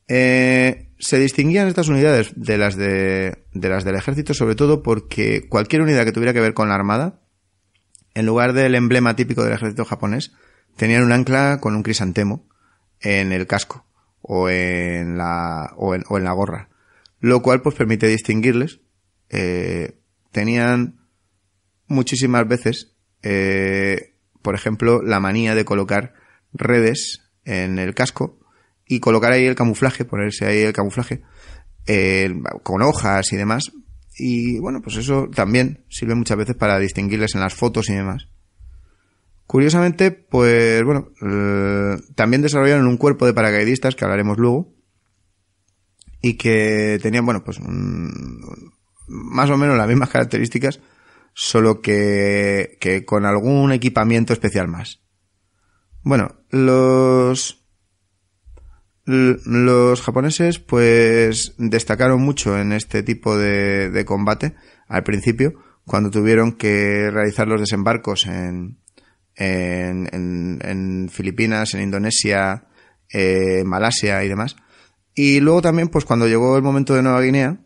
Eh, se distinguían estas unidades de las, de, de las del ejército sobre todo porque cualquier unidad que tuviera que ver con la armada, en lugar del emblema típico del ejército japonés, tenían un ancla con un crisantemo en el casco o en la, o en la gorra lo cual pues permite distinguirles. Eh, tenían muchísimas veces, eh, por ejemplo, la manía de colocar redes en el casco y colocar ahí el camuflaje, ponerse ahí el camuflaje, eh, con hojas y demás. Y bueno, pues eso también sirve muchas veces para distinguirles en las fotos y demás. Curiosamente, pues bueno, también desarrollaron un cuerpo de paracaidistas que hablaremos luego, y que tenían, bueno, pues más o menos las mismas características, solo que, que con algún equipamiento especial más. Bueno, los los japoneses pues destacaron mucho en este tipo de, combate al principio cuando tuvieron que realizar los desembarcos en, en, en, en Filipinas, en Indonesia, eh, Malasia y demás y luego también, pues cuando llegó el momento de Nueva Guinea,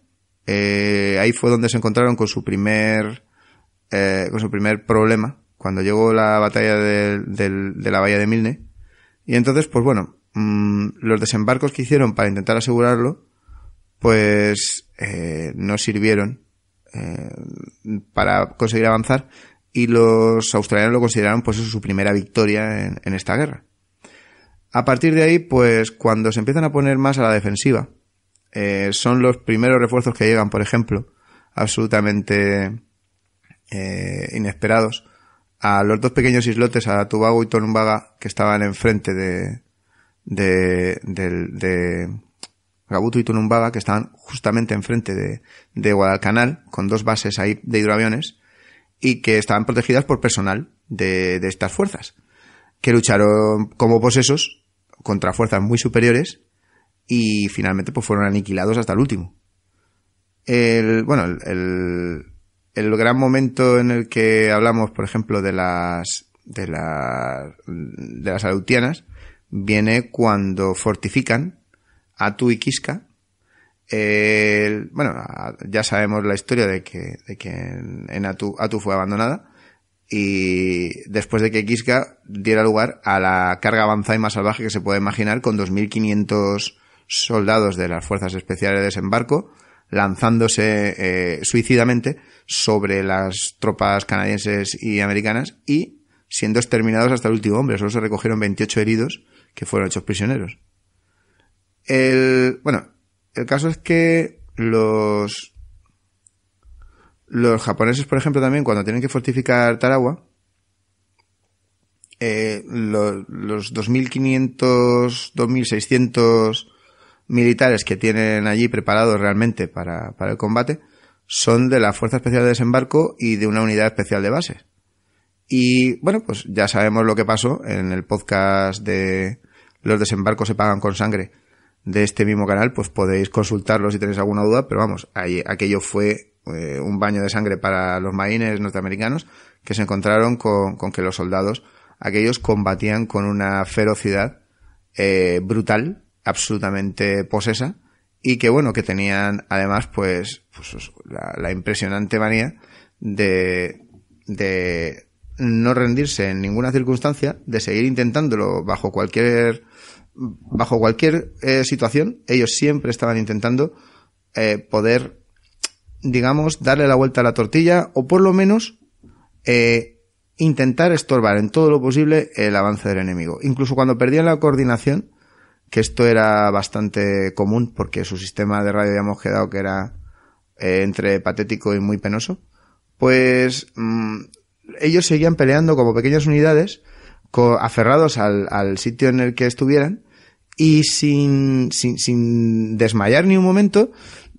eh, ahí fue donde se encontraron con su primer, eh, con su primer problema, cuando llegó la batalla de, la bahía de Milne. Y entonces, pues bueno, mm, los desembarcos que hicieron para intentar asegurarlo, pues eh, no sirvieron para conseguir avanzar y los australianos lo consideraron pues su primera victoria en esta guerra. A partir de ahí, pues cuando se empiezan a poner más a la defensiva, eh, son los primeros refuerzos que llegan, por ejemplo, absolutamente eh, inesperados, a los dos pequeños islotes, a Tubago y Tonumbaga, que estaban enfrente de, de, de Gabuto y Tunumbaga, que estaban justamente enfrente de, de Guadalcanal, con dos bases ahí de hidroaviones, y que estaban protegidas por personal de, de estas fuerzas, que lucharon como posesos contra fuerzas muy superiores y finalmente pues fueron aniquilados hasta el último. El, bueno, el, el, gran momento en el que hablamos, por ejemplo, de las, de, de las alutianas viene cuando fortifican Atu y Kiska. bueno, ya sabemos la historia de que, de que en Atu, Atu fue abandonada y después de que Kiska diera lugar a la carga avanzada y más salvaje que se puede imaginar con 2.500 soldados de las Fuerzas Especiales de Desembarco lanzándose eh, suicidamente sobre las tropas canadienses y americanas y siendo exterminados hasta el último hombre. Solo se recogieron 28 heridos que fueron hechos prisioneros. El, bueno, el caso es que los, los japoneses, por ejemplo, también cuando tienen que fortificar Tarawa, eh, los, 2.500, 2.600 militares que tienen allí preparados realmente para, el combate son de la Fuerza Especial de Desembarco y de una unidad especial de base. Y bueno, pues ya sabemos lo que pasó en el podcast de Los desembarcos se pagan con sangre de este mismo canal, pues podéis consultarlo si tenéis alguna duda, pero vamos, aquello fue eh, un baño de sangre para los marines norteamericanos que se encontraron con, que los soldados aquellos combatían con una ferocidad eh, brutal, absolutamente posesa, y que bueno, que tenían además pues, pues, pues la, impresionante manía de, de no rendirse en ninguna circunstancia, de seguir intentándolo bajo cualquier bajo cualquier eh, situación, ellos siempre estaban intentando poder digamos, darle la vuelta a la tortilla o por lo menos eh, intentar estorbar en todo lo posible el avance del enemigo. Incluso cuando perdían la coordinación, que esto era bastante común porque su sistema de radio habíamos quedado que era eh, entre patético y muy penoso, pues mm, ellos seguían peleando como pequeñas unidades aferrados al, al, sitio en el que estuvieran y sin, sin, sin desmayar ni un momento,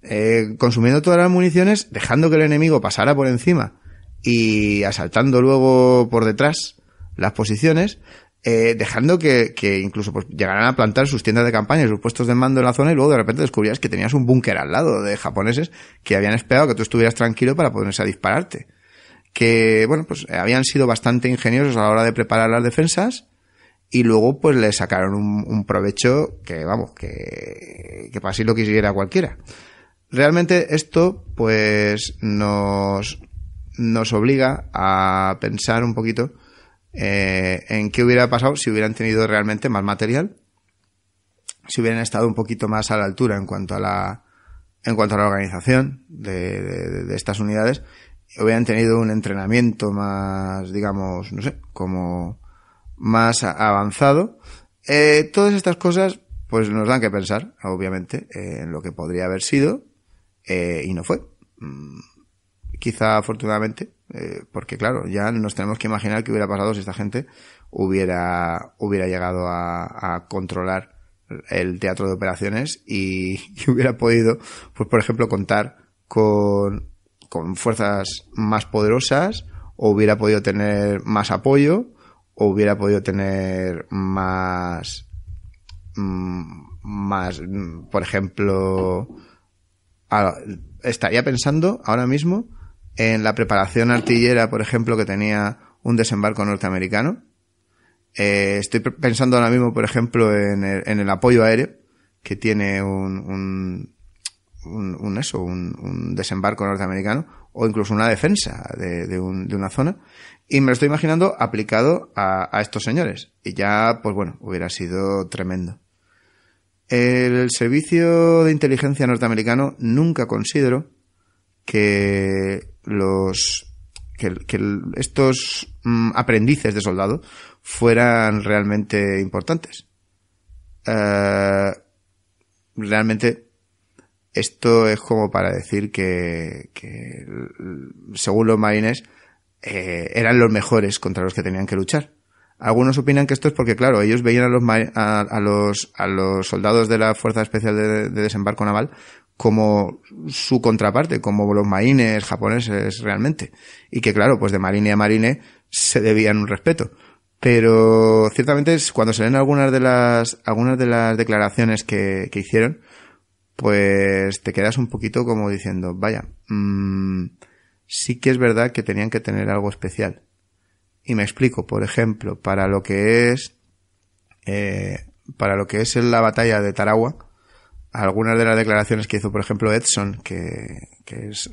eh, consumiendo todas las municiones, dejando que el enemigo pasara por encima y asaltando luego por detrás las posiciones, eh, dejando que, incluso pues, llegaran a plantar sus tiendas de campaña y sus puestos de mando en la zona y luego de repente descubrías que tenías un búnker al lado de japoneses que habían esperado que tú estuvieras tranquilo para ponerse a dispararte. Que, bueno, pues eh, habían sido bastante ingeniosos a la hora de preparar las defensas y luego pues le sacaron un, provecho que, vamos, que, que para así lo quisiera cualquiera. Realmente esto pues nos, nos obliga a pensar un poquito eh, en qué hubiera pasado si hubieran tenido realmente más material, si hubieran estado un poquito más a la altura en cuanto a la, en cuanto a la organización de, estas unidades, hubieran tenido un entrenamiento más, digamos, no sé, como más avanzado. Eh, todas estas cosas pues nos dan que pensar, obviamente, en lo que podría haber sido eh, y no fue. Mm, quizá afortunadamente, eh, porque claro, ya nos tenemos que imaginar qué hubiera pasado si esta gente hubiera, hubiera llegado a, controlar el teatro de operaciones y, y, hubiera podido, pues por ejemplo, contar con, con fuerzas más poderosas o hubiera podido tener más apoyo o hubiera podido tener más, mm, más, mm, por ejemplo, estaría pensando ahora mismo en la preparación artillera, por ejemplo, que tenía un desembarco norteamericano. Eh, estoy pensando ahora mismo, por ejemplo, en el, apoyo aéreo que tiene un, un, eso, un, desembarco norteamericano o incluso una defensa de, una zona. Y me lo estoy imaginando aplicado a estos señores. Y ya, pues bueno, hubiera sido tremendo. El servicio de inteligencia norteamericano nunca consideró que los que, estos mm, aprendices de soldado fueran realmente importantes. Eh, realmente esto es como para decir que, según los marines eh, eran los mejores contra los que tenían que luchar. Algunos opinan que esto es porque, claro, ellos veían a los, a, los, a los soldados de la Fuerza Especial de, Desembarco Naval como su contraparte, como los marines japoneses realmente. Y que, claro, pues de marine a marine se debían un respeto. Pero ciertamente cuando se leen algunas de las, algunas de las declaraciones que, que hicieron, pues te quedas un poquito como diciendo, vaya, mm, sí que es verdad que tenían que tener algo especial y me explico, por ejemplo, para lo que es, eh, para lo que es la batalla de Tarawa, algunas de las declaraciones que hizo, por ejemplo, Edson, que,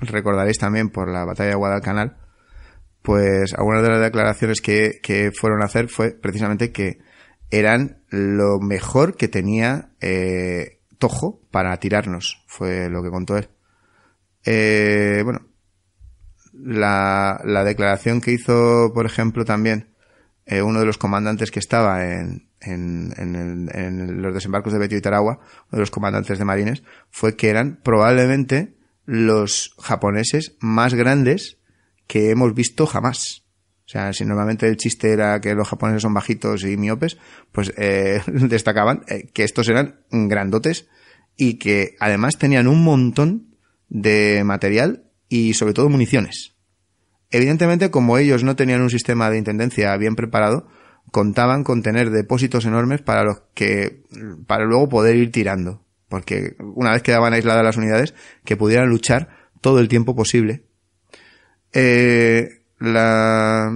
recordaréis también por la batalla de Guadalcanal, pues algunas de las declaraciones que, fueron a hacer fue precisamente que eran lo mejor que tenía eh, Tojo para tirarnos, fue lo que contó él. Eh, bueno, la, declaración que hizo, por ejemplo, también eh, uno de los comandantes que estaba en, en, en, en los desembarcos de Betio y uno de los comandantes de marines, fue que eran probablemente los japoneses más grandes que hemos visto jamás. O sea, si normalmente el chiste era que los japoneses son bajitos y miopes, pues eh, destacaban eh, que estos eran grandotes y que además tenían un montón de material y sobre todo municiones. Evidentemente, como ellos no tenían un sistema de intendencia bien preparado, contaban con tener depósitos enormes para los que para luego poder ir tirando, porque una vez quedaban aisladas las unidades, que pudieran luchar todo el tiempo posible. Eh, la,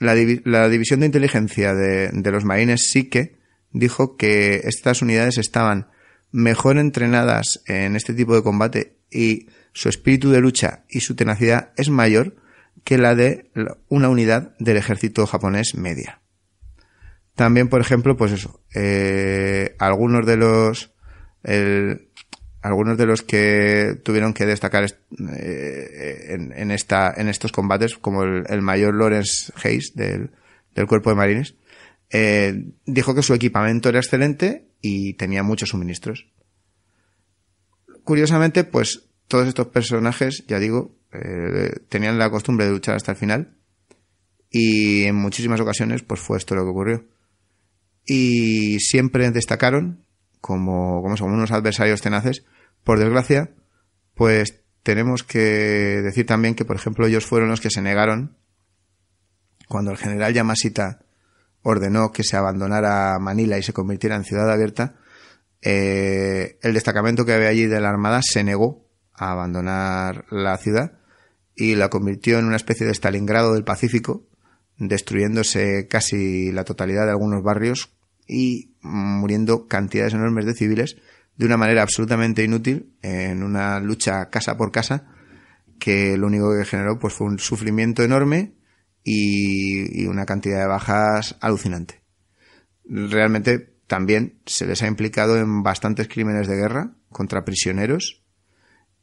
la, división de inteligencia de, de los marines sí que dijo que estas unidades estaban mejor entrenadas en este tipo de combate y su espíritu de lucha y su tenacidad es mayor que la de una unidad del ejército japonés media. También, por ejemplo, pues eso, eh, algunos de los, algunos de los que tuvieron que destacar eh, en, esta, en estos combates, como el, mayor Lawrence Hayes del, Cuerpo de Marines, eh, dijo que su equipamiento era excelente y tenía muchos suministros curiosamente, pues todos estos personajes, ya digo, eh, tenían la costumbre de luchar hasta el final y en muchísimas ocasiones pues fue esto lo que ocurrió. Y siempre destacaron como, como son unos adversarios tenaces. Por desgracia, pues tenemos que decir también que, por ejemplo, ellos fueron los que se negaron cuando el general Yamasita ordenó que se abandonara Manila y se convirtiera en ciudad abierta, eh, el destacamento que había allí de la Armada se negó a abandonar la ciudad y la convirtió en una especie de Stalingrado del Pacífico, destruyéndose casi la totalidad de algunos barrios y muriendo cantidades enormes de civiles de una manera absolutamente inútil en una lucha casa por casa que lo único que generó pues fue un sufrimiento enorme y, y una cantidad de bajas alucinante. Realmente también se les ha implicado en bastantes crímenes de guerra contra prisioneros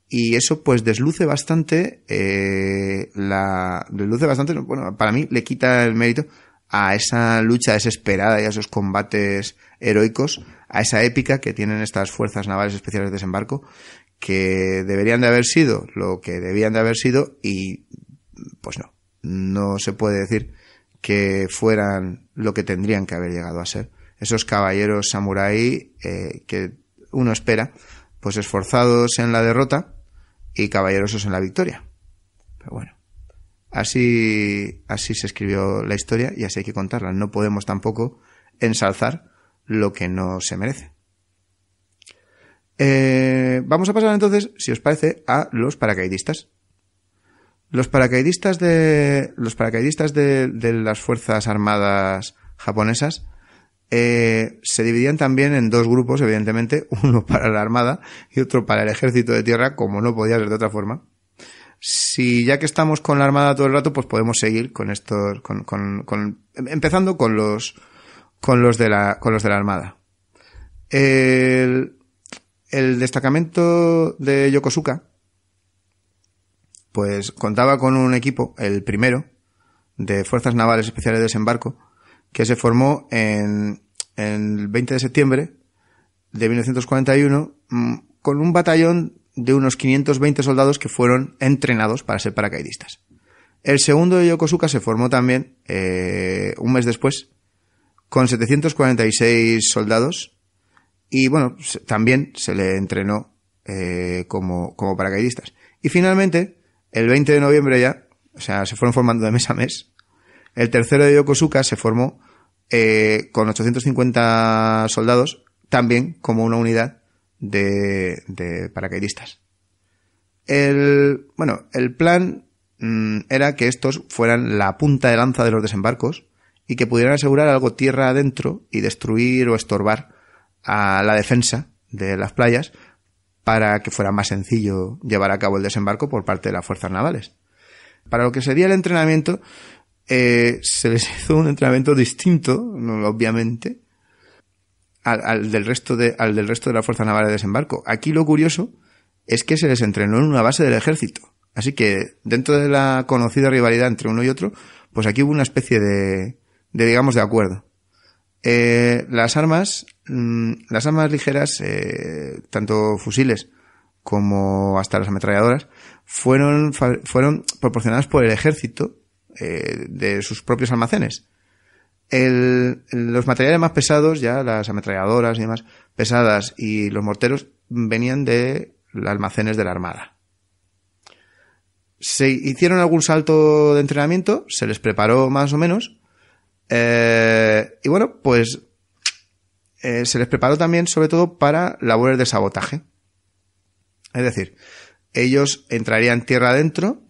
y eso pues desluce bastante eh, la desluce bastante bueno para mí le quita el mérito a esa lucha desesperada y a esos combates heroicos a esa épica que tienen estas fuerzas navales especiales de desembarco que deberían de haber sido lo que debían de haber sido y pues no no se puede decir que fueran lo que tendrían que haber llegado a ser esos caballeros samurái eh, que uno espera, pues esforzados en la derrota y caballerosos en la victoria. Pero bueno, así, así se escribió la historia y así hay que contarla. No podemos tampoco ensalzar lo que no se merece. Eh, vamos a pasar entonces, si os parece, a los paracaidistas. Los paracaidistas de, los paracaidistas de las Fuerzas Armadas japonesas eh, se dividían también en dos grupos, evidentemente, uno para la Armada y otro para el Ejército de Tierra, como no podía ser de otra forma. Si ya que estamos con la Armada todo el rato, pues podemos seguir con estos, con, con, con empezando con los, con los de la, con los de la Armada. El, el destacamento de Yokosuka, pues contaba con un equipo, el primero, de Fuerzas Navales Especiales de Desembarco, que se formó en, el 20 de septiembre de 1941 mm, con un batallón de unos 520 soldados que fueron entrenados para ser paracaidistas. El segundo de Yokosuka se formó también eh, un mes después con 746 soldados y bueno, también se le entrenó eh, como, como paracaidistas. Y finalmente, el 20 de noviembre ya, o sea, se fueron formando de mes a mes, el tercero de Yokosuka se formó eh, con 850 soldados, también como una unidad de, de paracaidistas. El, bueno, el plan mm, era que estos fueran la punta de lanza de los desembarcos y que pudieran asegurar algo tierra adentro y destruir o estorbar a la defensa de las playas para que fuera más sencillo llevar a cabo el desembarco por parte de las fuerzas navales. Para lo que sería el entrenamiento, eh, se les hizo un entrenamiento distinto, obviamente, al, al, del resto de, al del resto de la Fuerza Naval de Desembarco. Aquí lo curioso es que se les entrenó en una base del ejército. Así que, dentro de la conocida rivalidad entre uno y otro, pues aquí hubo una especie de, de digamos, de acuerdo. Eh, las armas, mm, las armas ligeras, eh, tanto fusiles como hasta las ametralladoras, fueron, fueron proporcionadas por el ejército eh, de sus propios almacenes. los materiales más pesados, ya las ametralladoras y demás pesadas y los morteros venían de los almacenes de la Armada. Se hicieron algún salto de entrenamiento, se les preparó más o menos. Eh, y bueno, pues eh, se les preparó también sobre todo para labores de sabotaje. Es decir, ellos entrarían tierra adentro,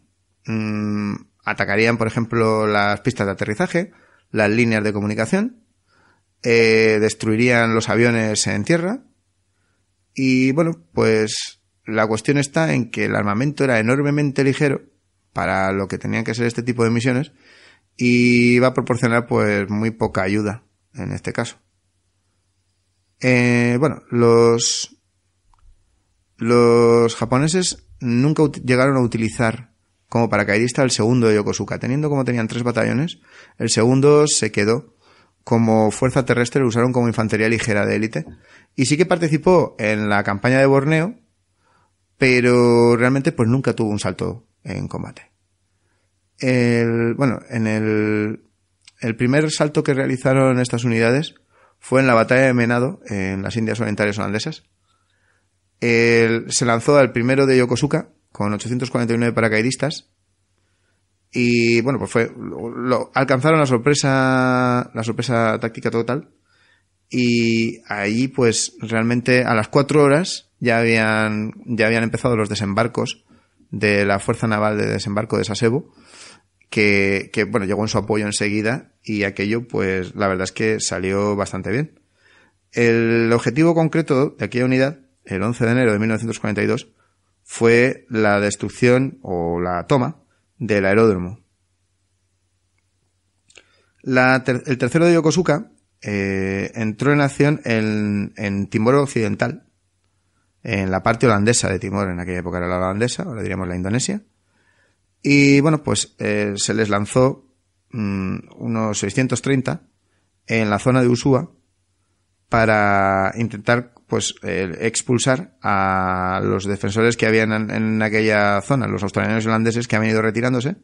mmm, atacarían, por ejemplo, las pistas de aterrizaje, las líneas de comunicación, eh, destruirían los aviones en tierra. Y bueno, pues la cuestión está en que el armamento era enormemente ligero para lo que tenían que ser este tipo de misiones y va a proporcionar pues muy poca ayuda en este caso. Eh, bueno, los, los japoneses nunca llegaron a utilizar como paracaidista el segundo de Yokosuka. Teniendo como tenían tres batallones, el segundo se quedó como fuerza terrestre, lo usaron como infantería ligera de élite. Y sí que participó en la campaña de Borneo, pero realmente pues nunca tuvo un salto en combate. El, bueno, en el, el primer salto que realizaron estas unidades fue en la batalla de Menado, en las Indias Orientales holandesas. se lanzó al primero de Yokosuka, con 849 paracaidistas. Y bueno, pues fue, lo, alcanzaron la sorpresa, la sorpresa táctica total. Y ahí pues realmente a las cuatro horas ya habían, ya habían empezado los desembarcos de la Fuerza Naval de Desembarco de Sasebo. Que, que, bueno, llegó en su apoyo enseguida y aquello, pues la verdad es que salió bastante bien. El objetivo concreto de aquella unidad, el 11 de enero de 1942, fue la destrucción o la toma del aeródromo. el tercero de Yokosuka eh, entró en acción en, Timor Occidental, en la parte holandesa de Timor, en aquella época era la holandesa, ahora diríamos la Indonesia. Y bueno, pues eh, se les lanzó mm, unos 630 en la zona de Usua para intentar pues eh, expulsar a los defensores que habían en, aquella zona, los australianos y holandeses que habían ido retirándose.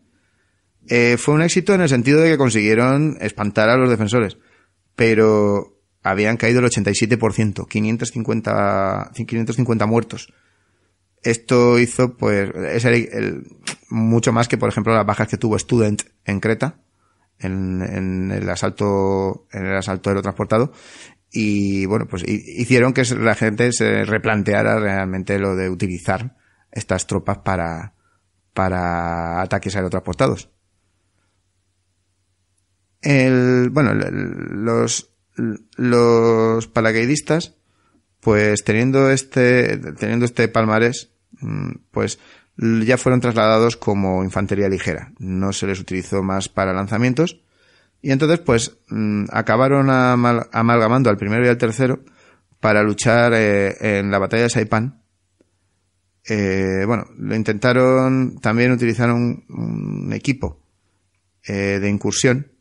Eh, fue un éxito en el sentido de que consiguieron espantar a los defensores, pero habían caído el 87%, 550, 550 muertos. Esto hizo, pues, mucho más que, por ejemplo, las bajas que tuvo Student en Creta, en, el asalto en el asalto aerotransportado y bueno, pues hicieron que la gente se replanteara realmente lo de utilizar estas tropas para, para ataques aerotransportados. El, bueno, los, los pues teniendo este, teniendo este palmarés, mm, pues ya fueron trasladados como infantería ligera. No se les utilizó más para lanzamientos y entonces, pues, mm, acabaron amalgamando al primero y al tercero para luchar eh, en la batalla de Saipan. Eh, bueno, lo intentaron, también utilizaron un, equipo eh, de incursión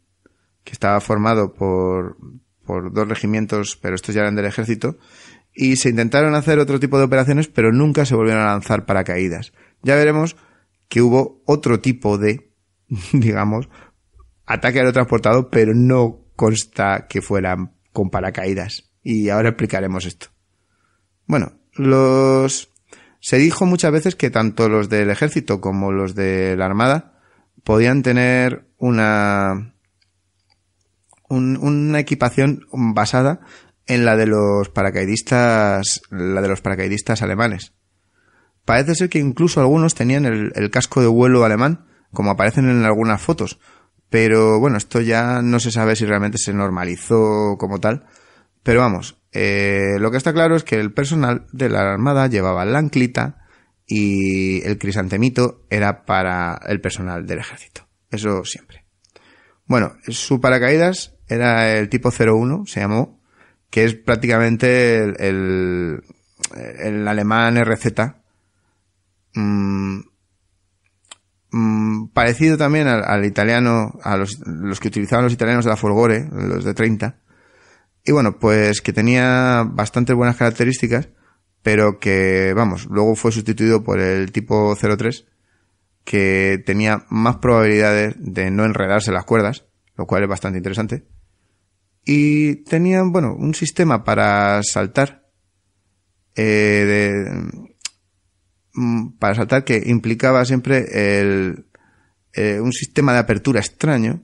que estaba formado por, por dos regimientos, pero estos ya eran del ejército, y se intentaron hacer otro tipo de operaciones, pero nunca se volvieron a lanzar paracaídas. Ya veremos que hubo otro tipo de, digamos, ataque aerotransportado, pero no consta que fueran con paracaídas. Y ahora explicaremos esto. Bueno, los... Se dijo muchas veces que tanto los del ejército como los de la armada podían tener una... una equipación basada en la de los paracaidistas, la de los paracaidistas alemanes. Parece ser que incluso algunos tenían el casco de vuelo alemán, como aparecen en algunas fotos, pero bueno, esto ya no se sabe si realmente se normalizó como tal. Pero vamos, eh, lo que está claro es que el personal de la Armada llevaba la anclita y el crisantemito era para el personal del ejército. Eso siempre. Bueno, su paracaídas era el tipo 01, se llamó, que es prácticamente el, el, alemán RZ. Mm, Mm, parecido también al, italiano, a los, los que utilizaban los italianos de la Folgore, los de 30. Y bueno, pues que tenía bastante buenas características, pero que, vamos, luego fue sustituido por el tipo 03, que tenía más probabilidades de no enredarse las cuerdas, lo cual es bastante interesante. Y tenían, bueno, un sistema para saltar eh, de, Mm, para saltar que implicaba siempre eh, un sistema de apertura extraño.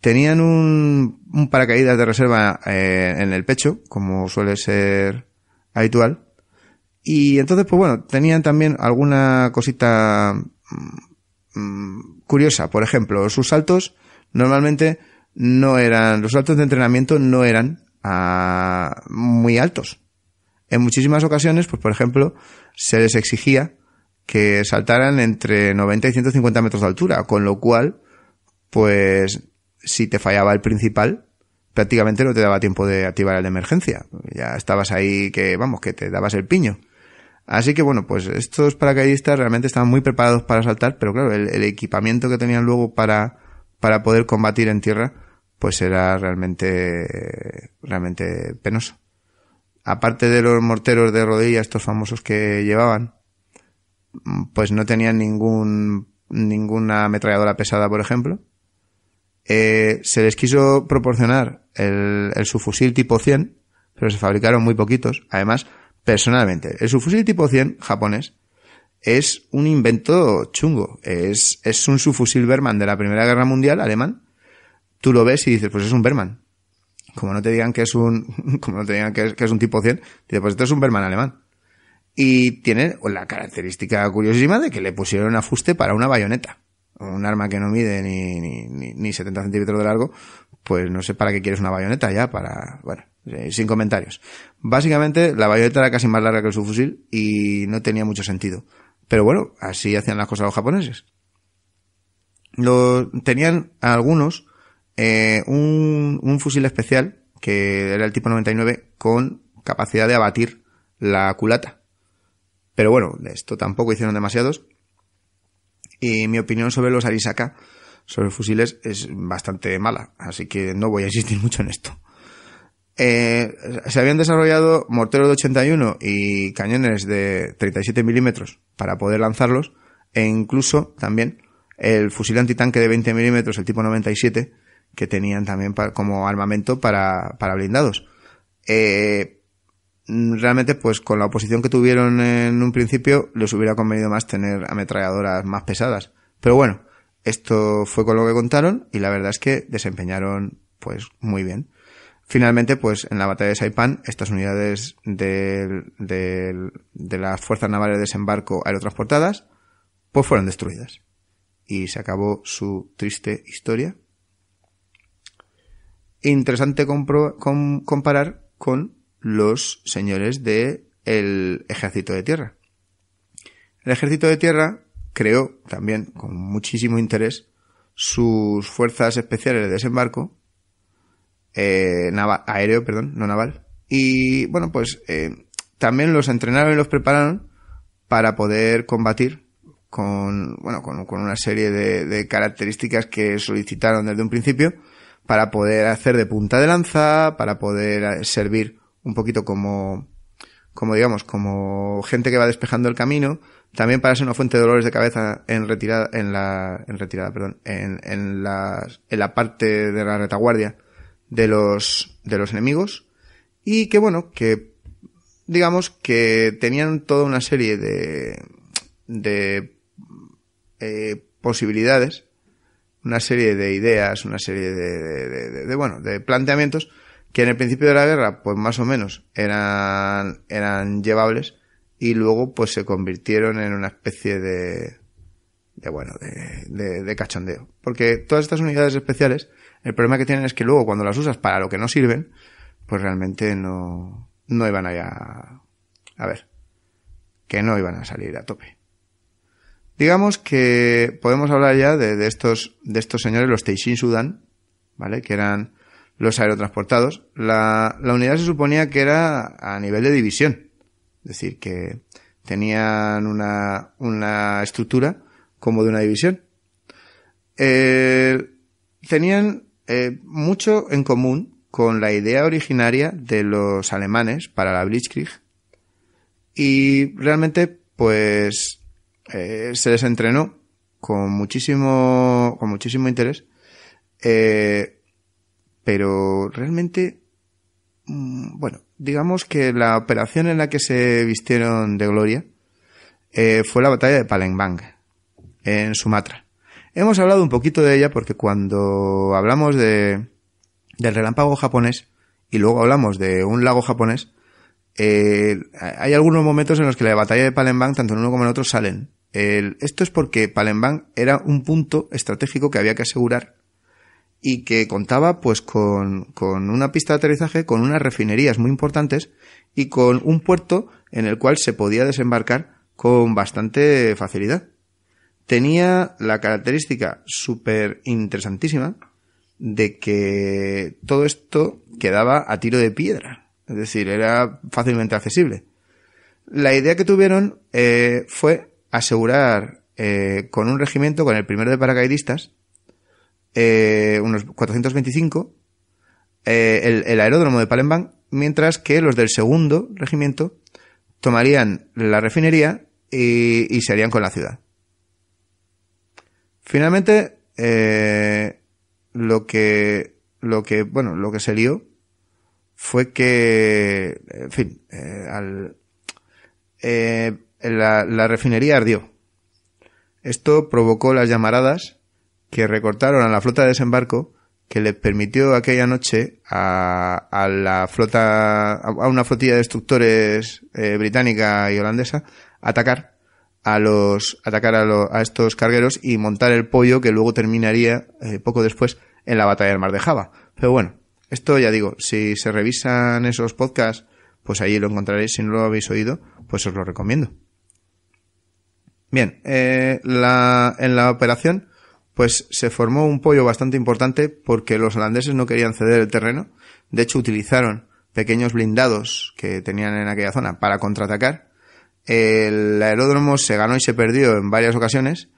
Tenían un, paracaídas de reserva eh, en el pecho, como suele ser habitual. Y entonces, pues bueno, tenían también alguna cosita mm, mm, curiosa. Por ejemplo, sus saltos normalmente no eran, los saltos de entrenamiento no eran ah, muy altos. En muchísimas ocasiones, pues por ejemplo, se les exigía que saltaran entre 90 y 150 metros de altura, con lo cual, pues, si te fallaba el principal, prácticamente no te daba tiempo de activar el de emergencia. Ya estabas ahí que, vamos, que te dabas el piño. Así que bueno, pues estos paracaidistas realmente estaban muy preparados para saltar, pero claro, el, el equipamiento que tenían luego para, para poder combatir en tierra, pues era realmente, realmente penoso aparte de los morteros de rodilla, estos famosos que llevaban, pues no tenían ningún, ninguna ametralladora pesada, por ejemplo. Eh, se les quiso proporcionar el, el subfusil tipo 100, pero se fabricaron muy poquitos. Además, personalmente, el subfusil tipo 100 japonés es un invento chungo. Es, es un subfusil Berman de la Primera Guerra Mundial alemán. Tú lo ves y dices, pues es un Berman como no te digan que es un, como no te digan que es, un tipo 100, dice, pues esto es un Berman alemán. Y tiene la característica curiosísima de que le pusieron ajuste para una bayoneta. Un arma que no mide ni, 70 centímetros de largo, pues no sé para qué quieres una bayoneta ya, para, bueno, eh, sin comentarios. Básicamente, la bayoneta era casi más larga que el fusil y no tenía mucho sentido. Pero bueno, así hacían las cosas los japoneses. Lo, tenían algunos eh, un, fusil especial, que era el tipo 99, con capacidad de abatir la culata. Pero bueno, de esto tampoco hicieron demasiados. Y mi opinión sobre los Arisaka, sobre fusiles, es bastante mala, así que no voy a insistir mucho en esto. Eh, se habían desarrollado morteros de 81 y cañones de 37 milímetros para poder lanzarlos, e incluso también el fusil antitanque de 20 milímetros, el tipo 97, que tenían también como armamento para, para blindados. Eh, realmente, pues con la oposición que tuvieron en un principio, les hubiera convenido más tener ametralladoras más pesadas. Pero bueno, esto fue con lo que contaron y la verdad es que desempeñaron pues muy bien. Finalmente, pues en la batalla de Saipan, estas unidades de, de las fuerzas navales de desembarco aerotransportadas, pues fueron destruidas. Y se acabó su triste historia interesante comparar con los señores del el ejército de tierra. El ejército de tierra creó también con muchísimo interés sus fuerzas especiales de desembarco eh, aéreo, perdón, no naval. Y bueno, pues eh, también los entrenaron y los prepararon para poder combatir con, bueno, con, con una serie de, de, características que solicitaron desde un principio para poder hacer de punta de lanza, para poder eh, servir un poquito como, como digamos, como gente que va despejando el camino, también para ser una fuente de dolores de cabeza en retirada, en la, en retirada, perdón, en, la, la parte de la retaguardia de los, de los enemigos. Y que bueno, que, digamos que tenían toda una serie de, de, eh, posibilidades una serie de ideas, una serie de, bueno, de planteamientos que en el principio de la guerra, pues más o menos eran, eran llevables y luego pues se convirtieron en una especie de, de bueno, de, de cachondeo. Porque todas estas unidades especiales, el problema que tienen es que luego cuando las usas para lo que no sirven, pues realmente no, no iban allá a ver, que no iban a salir a tope. Digamos que podemos hablar ya de, estos, de estos señores, los Teishin Sudan, ¿vale? Que eran los aerotransportados. La, la unidad se suponía que era a nivel de división. Es decir, que tenían una, una estructura como de una división. Eh, tenían eh, mucho en común con la idea originaria de los alemanes para la Blitzkrieg. Y realmente, pues, eh, se les entrenó con muchísimo, con muchísimo interés, eh, pero realmente, mm, bueno, digamos que la operación en la que se vistieron de gloria eh, fue la batalla de Palembang, en Sumatra. Hemos hablado un poquito de ella porque cuando hablamos de, del relámpago japonés y luego hablamos de un lago japonés, hay algunos momentos en los que la batalla de Palembang, tanto en uno como en otro, salen esto es porque Palembang era un punto estratégico que había que asegurar y que contaba pues con, con, una pista de aterrizaje, con unas refinerías muy importantes y con un puerto en el cual se podía desembarcar con bastante facilidad. Tenía la característica súper interesantísima de que todo esto quedaba a tiro de piedra, es decir, era fácilmente accesible. La idea que tuvieron eh, fue asegurar eh, con un regimiento, con el primero de paracaidistas, eh, unos 425, eh, el, aeródromo de Palembang, mientras que los del segundo regimiento tomarían la refinería y, se harían con la ciudad. Finalmente, eh, lo que, lo que, bueno, lo que se lió fue que, en fin, al, la, refinería ardió. Esto provocó las llamaradas que recortaron a la flota de desembarco que le permitió aquella noche a, la flota, a una flotilla de destructores eh, británica y holandesa atacar a los, atacar a, estos cargueros y montar el pollo que luego terminaría eh, poco después en la batalla del Mar de Java. Pero bueno, esto ya digo, si se revisan esos podcasts, pues ahí lo encontraréis si no lo habéis oído, pues os lo recomiendo. Bien, eh, la, en la operación, pues se formó un pollo bastante importante porque los holandeses no querían ceder el terreno. De hecho, utilizaron pequeños blindados que tenían en aquella zona para contraatacar. El aeródromo se ganó y se perdió en varias ocasiones.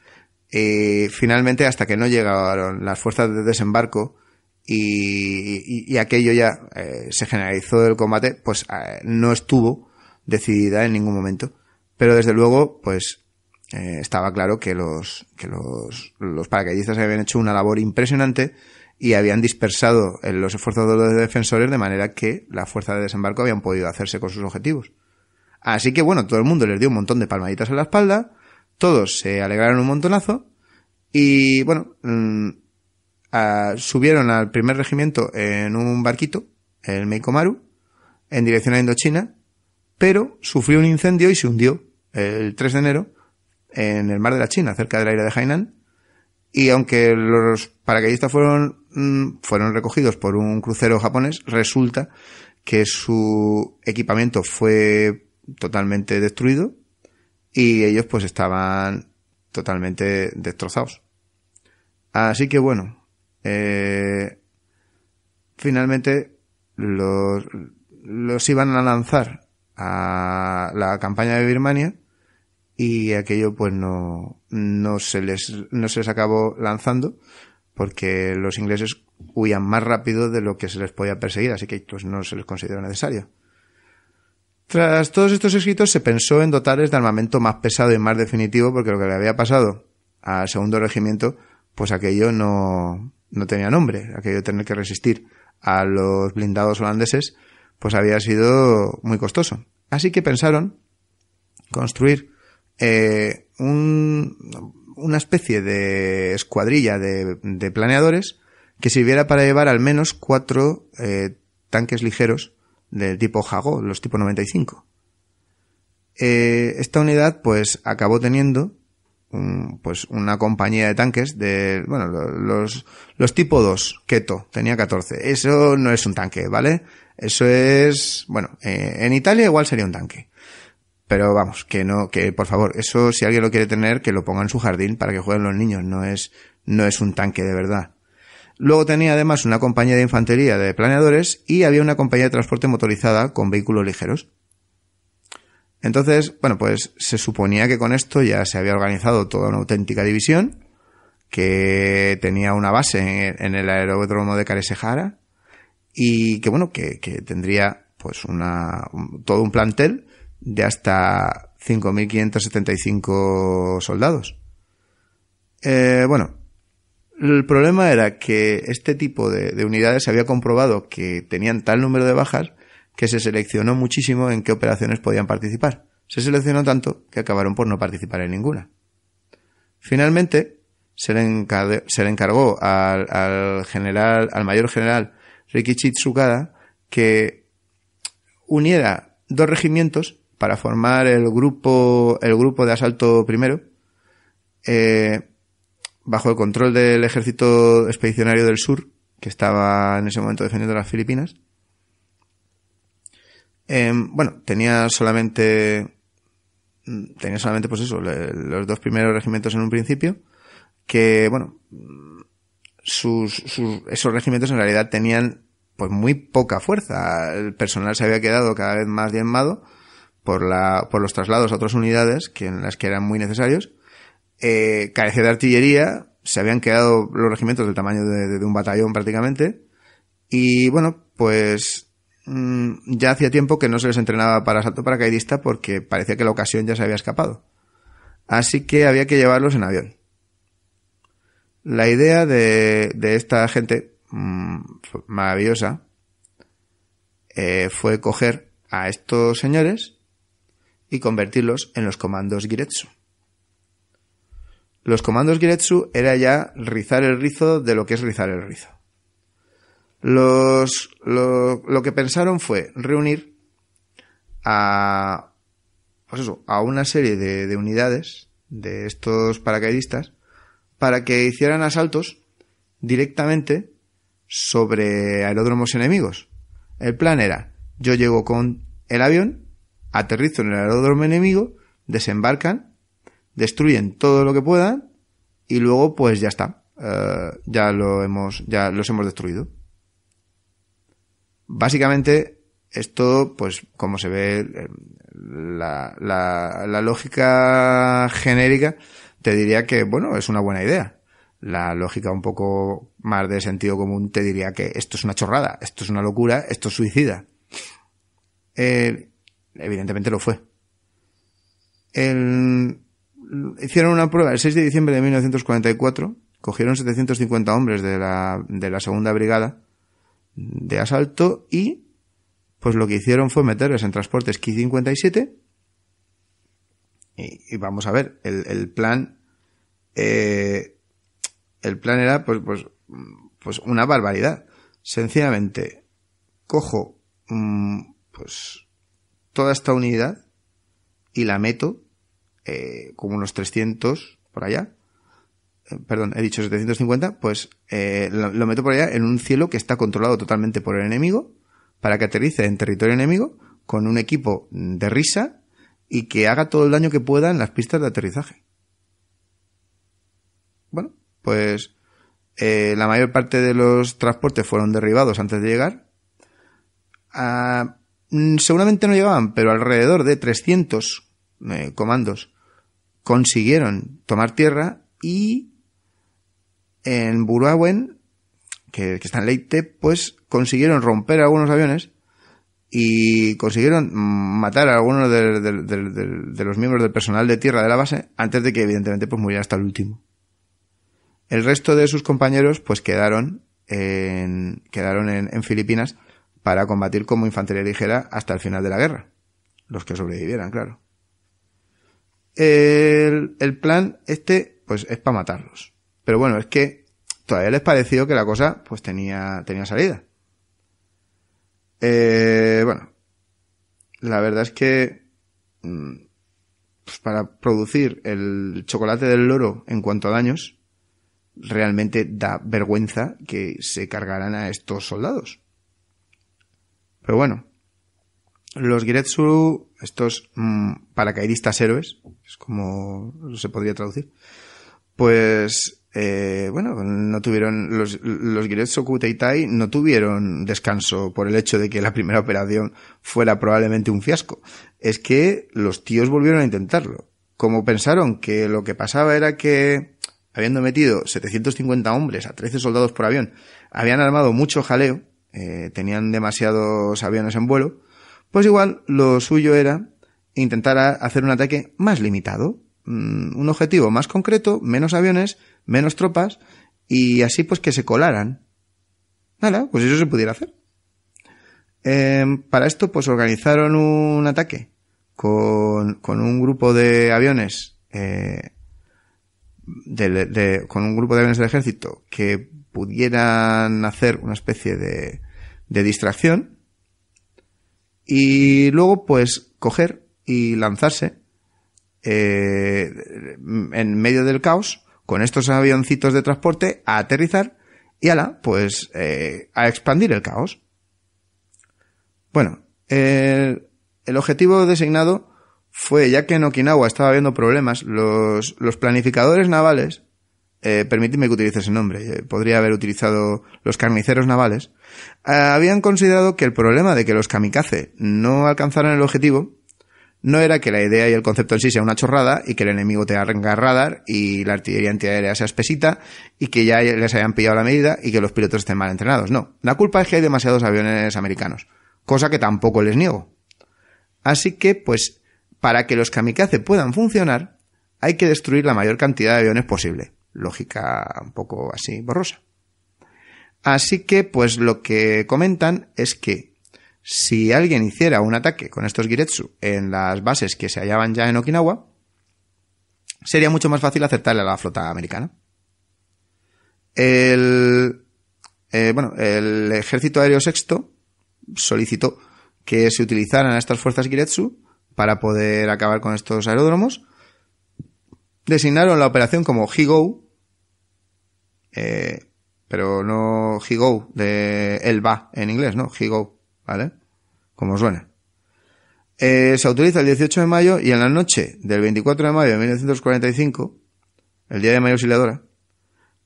Y finalmente, hasta que no llegaron las fuerzas de desembarco y, aquello ya eh, se generalizó el combate, pues eh, no estuvo decidida en ningún momento. Pero desde luego, pues eh, estaba claro que los, que los, paracaidistas habían hecho una labor impresionante y habían dispersado los esfuerzos de los defensores de manera que la fuerza de desembarco habían podido hacerse con sus objetivos. Así que bueno, todo el mundo les dio un montón de palmaditas en la espalda, todos se alegraron un montonazo y bueno, mm, ah, subieron al primer regimiento en un barquito, el Meikomaru, en dirección a Indochina, pero sufrió un incendio y se hundió el 3 de enero en el mar de la China, cerca del isla de Hainan. Y aunque los paracaidistas fueron, mm, fueron recogidos por un crucero japonés, resulta que su equipamiento fue totalmente destruido y ellos pues estaban totalmente destrozados. Así que bueno, eh, finalmente los, los iban a lanzar a la campaña de Birmania y aquello pues no, no, se les, no se acabó lanzando porque los ingleses huían más rápido de lo que se les podía perseguir, así que pues, no se les consideró necesario. Tras todos estos escritos se pensó en dotarles de armamento más pesado y más definitivo porque lo que le había pasado al segundo regimiento pues aquello no, no tenía nombre, aquello tener que resistir a los blindados holandeses pues había sido muy costoso. Así que pensaron construir eh, una especie de escuadrilla de, planeadores que sirviera para llevar al menos cuatro eh, tanques ligeros del tipo Jago, los tipo 95. Eh, esta unidad pues acabó teniendo pues una compañía de tanques de, bueno, los, los tipo 2, Keto, tenía 14. Eso no es un tanque, ¿vale? Eso es, bueno, en Italia igual sería un tanque. Pero vamos, que no, que por favor, eso si alguien lo quiere tener, que lo ponga en su jardín para que jueguen los niños, no es, no es un tanque de verdad. Luego tenía además una compañía de infantería de planeadores y había una compañía de transporte motorizada con vehículos ligeros. Entonces, bueno, pues se suponía que con esto ya se había organizado toda una auténtica división que tenía una base en, el aeródromo de Caresejara y que bueno, que, que tendría pues una, todo un plantel de hasta 5.575 soldados. Eh, bueno, el problema era que este tipo de, unidades se había comprobado que tenían tal número de bajas que se seleccionó muchísimo en qué operaciones podían participar. Se seleccionó tanto que acabaron por no participar en ninguna. Finalmente, se le, encargó, al, al, general, al mayor general Rikichi Tsukada que uniera dos regimientos para formar el grupo, el grupo de asalto primero, eh, bajo el control del ejército expedicionario del sur, que estaba en ese momento defendiendo las Filipinas. Em, bueno, tenía solamente, mm, tenía solamente pues eso, los dos primeros regimientos en un principio, que bueno, mm, sus, sus, esos regimientos en realidad tenían pues muy poca fuerza. El personal se había quedado cada vez más diezmado por, la, por los traslados a otras unidades, que en las que eran muy necesarios, eh, carecía de artillería, se habían quedado los regimientos del tamaño de, de, un batallón prácticamente, y bueno, pues mm, ya hacía tiempo que no se les entrenaba para salto paracaidista porque parecía que la ocasión ya se había escapado. Así que había que llevarlos en avión. La idea de, de esta gente mm, maravillosa eh, fue coger a estos señores y convertirlos en los comandos Giretsu. Los comandos Giretsu era ya rizar el rizo de lo que es rizar el rizo. Los, lo, lo que pensaron fue reunir a, pues eso, a una serie de, de unidades de estos paracaidistas para que hicieran asaltos directamente sobre aeródromos enemigos. El plan era, yo llego con el avión aterrizo en el aeródromo enemigo, desembarcan, destruyen todo lo que puedan y luego pues ya está. Eh, ya lo hemos, ya los hemos destruido. Básicamente esto pues como se ve la, la, la lógica genérica, te diría que, bueno, es una buena idea la lógica un poco más de sentido común te diría que esto es una chorrada, esto es una locura, esto es suicida. Eh, Evidentemente lo fue. hicieron una prueba el 6 de diciembre de 1944, cogieron 750 hombres de la, segunda brigada de asalto y pues lo que hicieron fue meterles en transportes K 57 y, vamos a ver, el, el plan eh, el plan era pues, pues, pues una barbaridad. Sencillamente, cojo mm, pues toda esta unidad y la meto eh, como unos 300 por allá, eh, perdón, he dicho 750, pues eh, lo, meto por allá en un cielo que está controlado totalmente por el enemigo para que aterrice en territorio enemigo con un equipo de risa y que haga todo el daño que pueda en las pistas de aterrizaje. Bueno, pues la mayor parte de los transportes fueron derribados antes de llegar. a ah, Mm, seguramente no llegaban, pero alrededor de 300 eh, comandos consiguieron tomar tierra y en Burawen, que, está en Leyte, pues consiguieron romper algunos aviones y consiguieron matar a algunos de, los miembros del personal de tierra de la base antes de que evidentemente pues muriera hasta el último. El resto de sus compañeros pues quedaron quedaron en Filipinas para combatir como infantería ligera hasta el final de la guerra. Los que sobrevivieran, claro. El, el plan este, pues es para matarlos. Pero bueno, es que todavía les pareció que la cosa, pues tenía, tenía salida. Eh, bueno, la verdad es que mm, pues para producir el chocolate del loro en cuanto a daños, realmente da vergüenza que se cargaran a estos soldados. Pero bueno, los giretsu, estos mm, paracaidistas héroes, es como se podría traducir, pues, eh, bueno, no tuvieron, los, giretsu kuteitai no tuvieron descanso por el hecho de que la primera operación fuera probablemente un fiasco. Es que los tíos volvieron a intentarlo. Como pensaron que lo que pasaba era que, habiendo metido 750 hombres a 13 soldados por avión, habían armado mucho jaleo, eh, tenían demasiados aviones en vuelo, pues igual lo suyo era intentar hacer un ataque más limitado, mm, un objetivo más concreto, menos aviones, menos tropas, y así pues que se colaran. Nada, pues eso se pudiera hacer. Em, para esto pues organizaron un ataque con, con un grupo de aviones, eh, de, con un grupo de aviones del ejército que pudieran hacer una especie de, distracción y luego pues coger y lanzarse eh, en medio del caos con estos avioncitos de transporte a aterrizar y ala, pues eh, a expandir el caos. Bueno, el objetivo designado fue, ya que en Okinawa estaba habiendo problemas, los, los planificadores navales eh, que utilice ese nombre, eh, podría haber utilizado los carniceros navales, eh, habían considerado que el problema de que los kamikaze no alcanzaran el objetivo no era que la idea y el concepto en sí sea una chorrada y que el enemigo te el radar y la artillería antiaérea sea espesita y que ya les hayan pillado la medida y que los pilotos estén mal entrenados. No, la culpa es que hay demasiados aviones americanos, cosa que tampoco les niego. Así que, pues, para que los kamikaze puedan funcionar, hay que destruir la mayor cantidad de aviones posible lógica un poco así borrosa. Así que, pues lo que comentan es que si alguien hiciera un ataque con estos Giretsu en las bases que se hallaban ya en Okinawa, sería mucho más fácil aceptarle a la flota americana. El, eh, bueno, el ejército aéreo sexto solicitó que se utilizaran estas fuerzas Giretsu para poder acabar con estos aeródromos designaron la operación como Higo, eh, pero no Higo de El Va en inglés, ¿no? Higo, ¿vale? Como suena. Eh, se autoriza el 18 de mayo y en la noche del 24 de mayo de 1945, el día de mayo auxiliadora,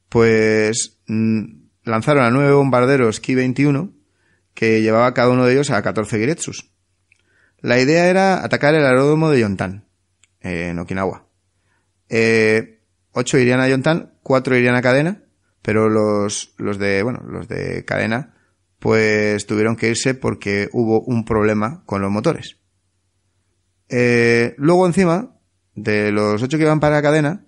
pues mm, lanzaron a nueve bombarderos Ki-21 que llevaba cada uno de ellos a 14 Giretsus. La idea era atacar el aeródromo de Yontan, en Okinawa. Eh, ocho irían a Yontan cuatro irían a Cadena, pero los, los de, bueno, los de Cadena, pues tuvieron que irse porque hubo un problema con los motores. Eh, luego encima, de los ocho que iban para Cadena,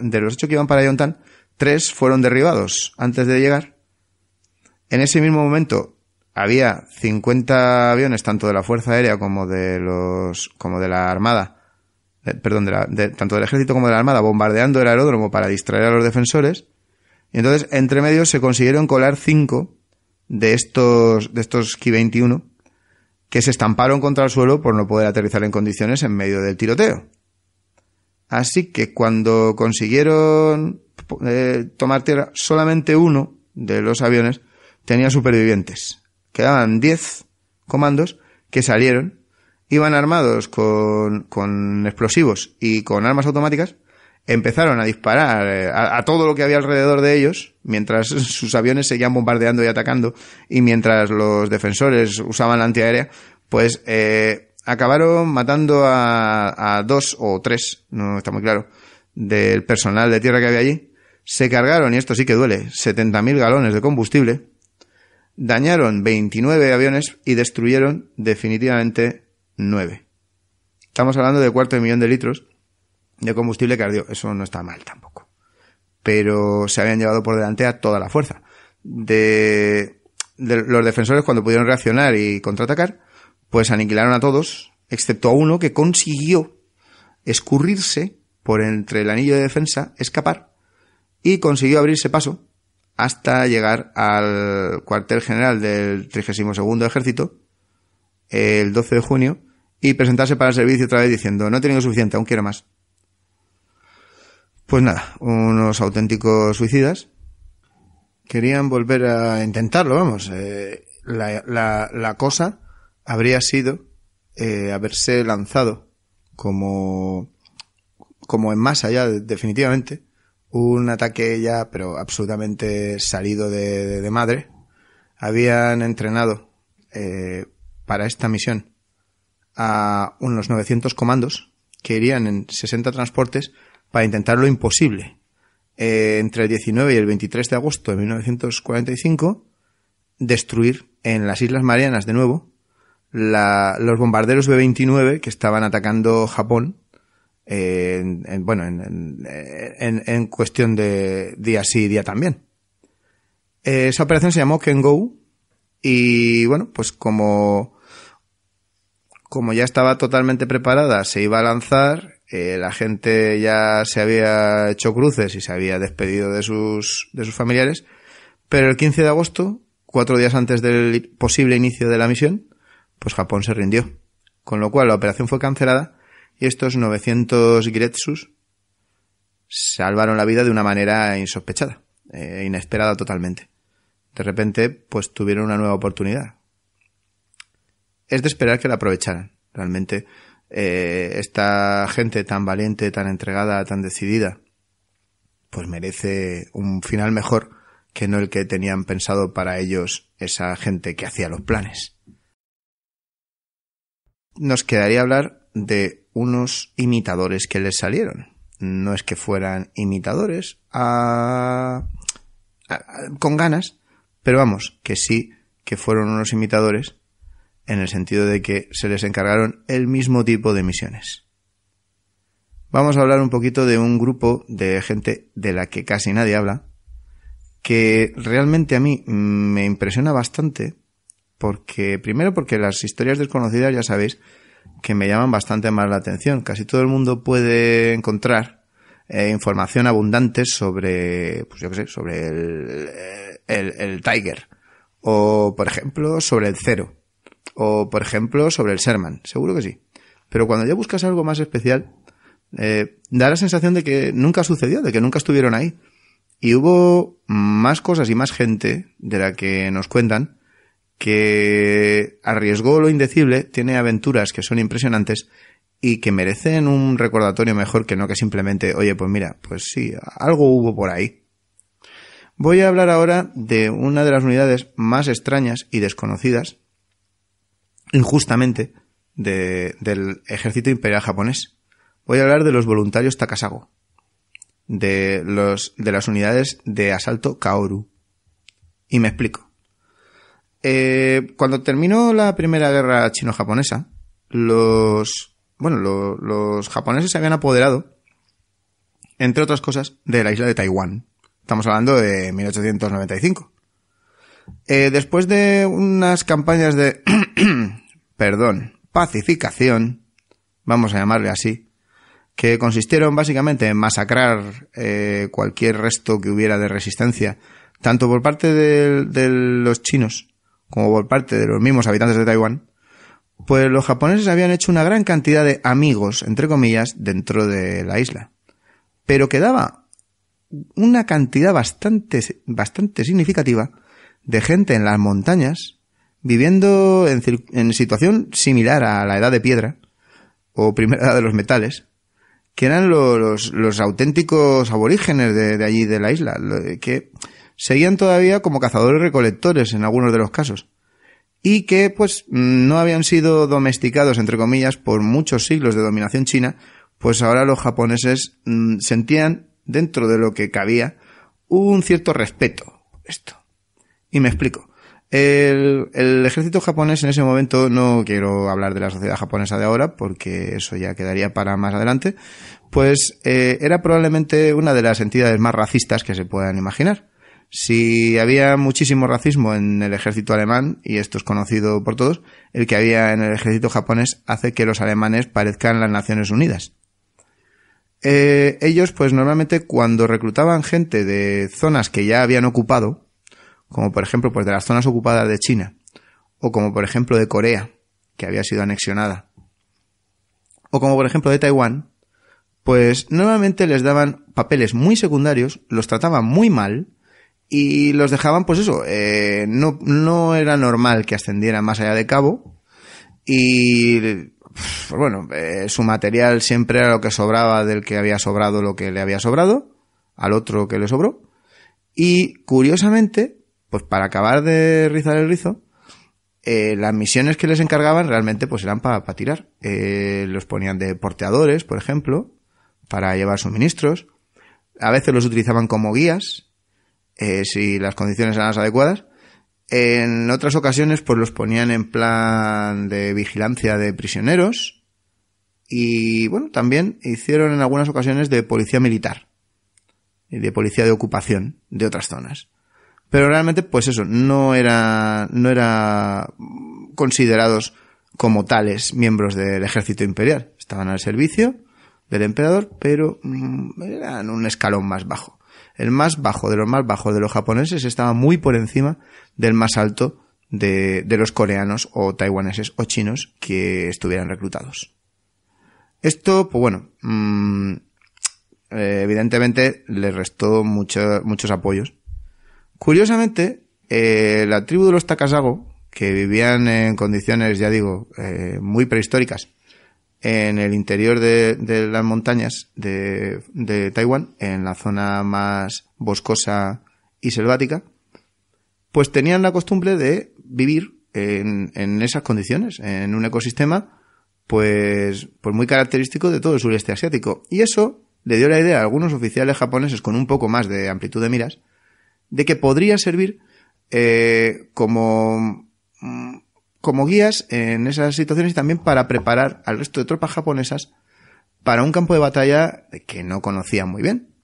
de los ocho que iban para Yontan tres fueron derribados antes de llegar. En ese mismo momento había 50 aviones, tanto de la Fuerza Aérea como de los, como de la Armada, perdón, tanto del ejército como de la armada, bombardeando el aeródromo para distraer a los defensores. Y entonces, entre medios, se consiguieron colar cinco de estos, de estos Ki-21 que se estamparon contra el suelo por no poder aterrizar en condiciones en medio del tiroteo. Así que cuando consiguieron eh, tomar tierra, solamente uno de los aviones tenía supervivientes. Quedaban 10 comandos que salieron iban armados con, con explosivos y con armas automáticas, empezaron a disparar eh, a, todo lo que había alrededor de ellos, mientras sus aviones seguían bombardeando y atacando, y mientras los defensores usaban la antiaérea, pues eh, acabaron matando a, a, dos o tres, no está muy claro, del personal de tierra que había allí. Se cargaron, y esto sí que duele, 70.000 galones de combustible, dañaron 29 aviones y destruyeron definitivamente 9. Estamos hablando de cuarto de millón de litros de combustible que ardió. Eso no está mal tampoco. Pero se habían llevado por delante a toda la fuerza. De, los defensores cuando pudieron reaccionar y contraatacar, pues aniquilaron a todos, excepto a uno que consiguió escurrirse por entre el anillo de defensa, escapar y consiguió abrirse paso hasta llegar al cuartel general del 32 Ejército el 12 de junio y presentarse para el servicio otra vez diciendo, no he tenido suficiente, aún quiero más. Pues nada, unos auténticos suicidas. Querían volver a intentarlo, vamos. Eh, la, la, la, cosa habría sido eh, haberse lanzado como, como en masa ya, definitivamente, un ataque ya, pero absolutamente salido de, de, madre. Habían entrenado eh, para esta misión a unos 900 comandos que irían en 60 transportes para intentar lo imposible. Eh, entre el 19 y el 23 de agosto de 1945, destruir en las Islas Marianas de nuevo la, los bombarderos B-29 que estaban atacando Japón eh, en, bueno, en, en, cuestión de día sí, día también. Eh, esa operación se llamó Kengou y bueno, pues como como ya estaba totalmente preparada, se iba a lanzar, eh, la gente ya se había hecho cruces y se había despedido de sus, de sus familiares, pero el 15 de agosto, cuatro días antes del posible inicio de la misión, pues Japón se rindió. Con lo cual la operación fue cancelada y estos 900 Gretsus salvaron la vida de una manera insospechada, eh, inesperada totalmente. De repente, pues tuvieron una nueva oportunidad es de esperar que la aprovecharan. Realmente, eh, esta gente tan valiente, tan entregada, tan decidida, pues merece un final mejor que no el que tenían pensado para ellos esa gente que hacía los planes. Nos quedaría hablar de unos imitadores que les salieron. No es que fueran imitadores A... con ganas, pero vamos, que sí que fueron unos imitadores en el sentido de que se les encargaron el mismo tipo de misiones. Vamos a hablar un poquito de un grupo de gente de la que casi nadie habla, que realmente a mí me impresiona bastante, porque primero porque las historias desconocidas ya sabéis que me llaman bastante más la atención. Casi todo el mundo puede encontrar eh, información abundante sobre, pues yo qué sé, sobre el, el Tiger o, por ejemplo, sobre el Cero o por ejemplo sobre el Sherman, seguro que sí. Pero cuando ya buscas algo más especial, eh, da la sensación de que nunca sucedió, de que nunca estuvieron ahí. Y hubo más cosas y más gente de la que nos cuentan que arriesgó lo indecible, tiene aventuras que son impresionantes y que merecen un recordatorio mejor que no que simplemente, oye, pues mira, pues sí, algo hubo por ahí. Voy a hablar ahora de una de las unidades más extrañas y desconocidas injustamente de, del ejército imperial japonés. Voy a hablar de los voluntarios Takasago, de, los, de las unidades de asalto Kaoru. Y me explico. Eh, cuando terminó la primera guerra chino-japonesa, los, bueno, los japoneses se habían apoderado, entre otras cosas, de la isla de Taiwán. Estamos hablando de 1895. Eh, después de unas campañas de, perdón, pacificación, vamos a llamarle así, que consistieron básicamente en masacrar eh, cualquier resto que hubiera de resistencia, tanto por parte de, de los chinos como por parte de los mismos habitantes de Taiwán, pues los japoneses habían hecho una gran cantidad de amigos, entre comillas, dentro de la isla. Pero quedaba una cantidad bastante, bastante significativa de gente en las montañas viviendo en, situación similar a la edad de piedra o primera edad de los metales, que eran los, auténticos aborígenes de, allí, de la isla, que seguían todavía como cazadores recolectores en algunos de los casos, y que pues no habían sido domesticados, entre comillas, por muchos siglos de dominación china, pues ahora los japoneses mm, sentían, dentro de lo que cabía, un cierto respeto. Esto y me explico. El, ejército japonés en ese momento, no quiero hablar de la sociedad japonesa de ahora, porque eso ya quedaría para más adelante, pues eh, era probablemente una de las entidades más racistas que se puedan imaginar. Si había muchísimo racismo en el ejército alemán, y esto es conocido por todos, el que había en el ejército japonés hace que los alemanes parezcan las Naciones Unidas. Eh, ellos, pues normalmente cuando reclutaban gente de zonas que ya habían ocupado, como por ejemplo pues de las zonas ocupadas de China, o como por ejemplo de Corea, que había sido anexionada, o como por ejemplo de Taiwán, pues normalmente les daban papeles muy secundarios, los trataban muy mal y los dejaban pues eso, eh, no, no era normal que ascendieran más allá de cabo y bueno, eh, su material siempre era lo que sobraba del que había sobrado lo que le había sobrado, al otro que le sobró. Y curiosamente, pues para acabar de rizar el rizo, eh, las misiones que les encargaban realmente pues eran para tirar. Eh, los ponían de porteadores, por ejemplo, para llevar suministros. A veces los utilizaban como guías, eh, si las condiciones eran las adecuadas. En otras ocasiones pues los ponían en plan de vigilancia de prisioneros. Y bueno, también hicieron en algunas ocasiones de policía militar. Y de policía de ocupación de otras zonas. Pero realmente, pues eso, no era, no era considerados como tales miembros del ejército imperial. Estaban al servicio del emperador, pero mm, eran un escalón más bajo. El más bajo de los más bajos de los japoneses estaba muy por encima del más alto de, de los coreanos o taiwaneses o chinos que estuvieran reclutados. Esto, pues bueno, mm, eh, evidentemente le restó muchos muchos apoyos Curiosamente, eh, la tribu de los Takasago, que vivían en condiciones, ya digo, eh, muy prehistóricas, en el interior de, las montañas de, Taiwán, en la zona más boscosa y selvática, pues tenían la costumbre de vivir en, esas condiciones, en un ecosistema pues, pues muy característico de todo el sureste asiático. Y eso le dio la idea a algunos oficiales japoneses con un poco más de amplitud de miras de que podría servir eh, como, mm, como guías en esas situaciones y también para preparar al resto de tropas japonesas para un campo de batalla que no conocían muy bien.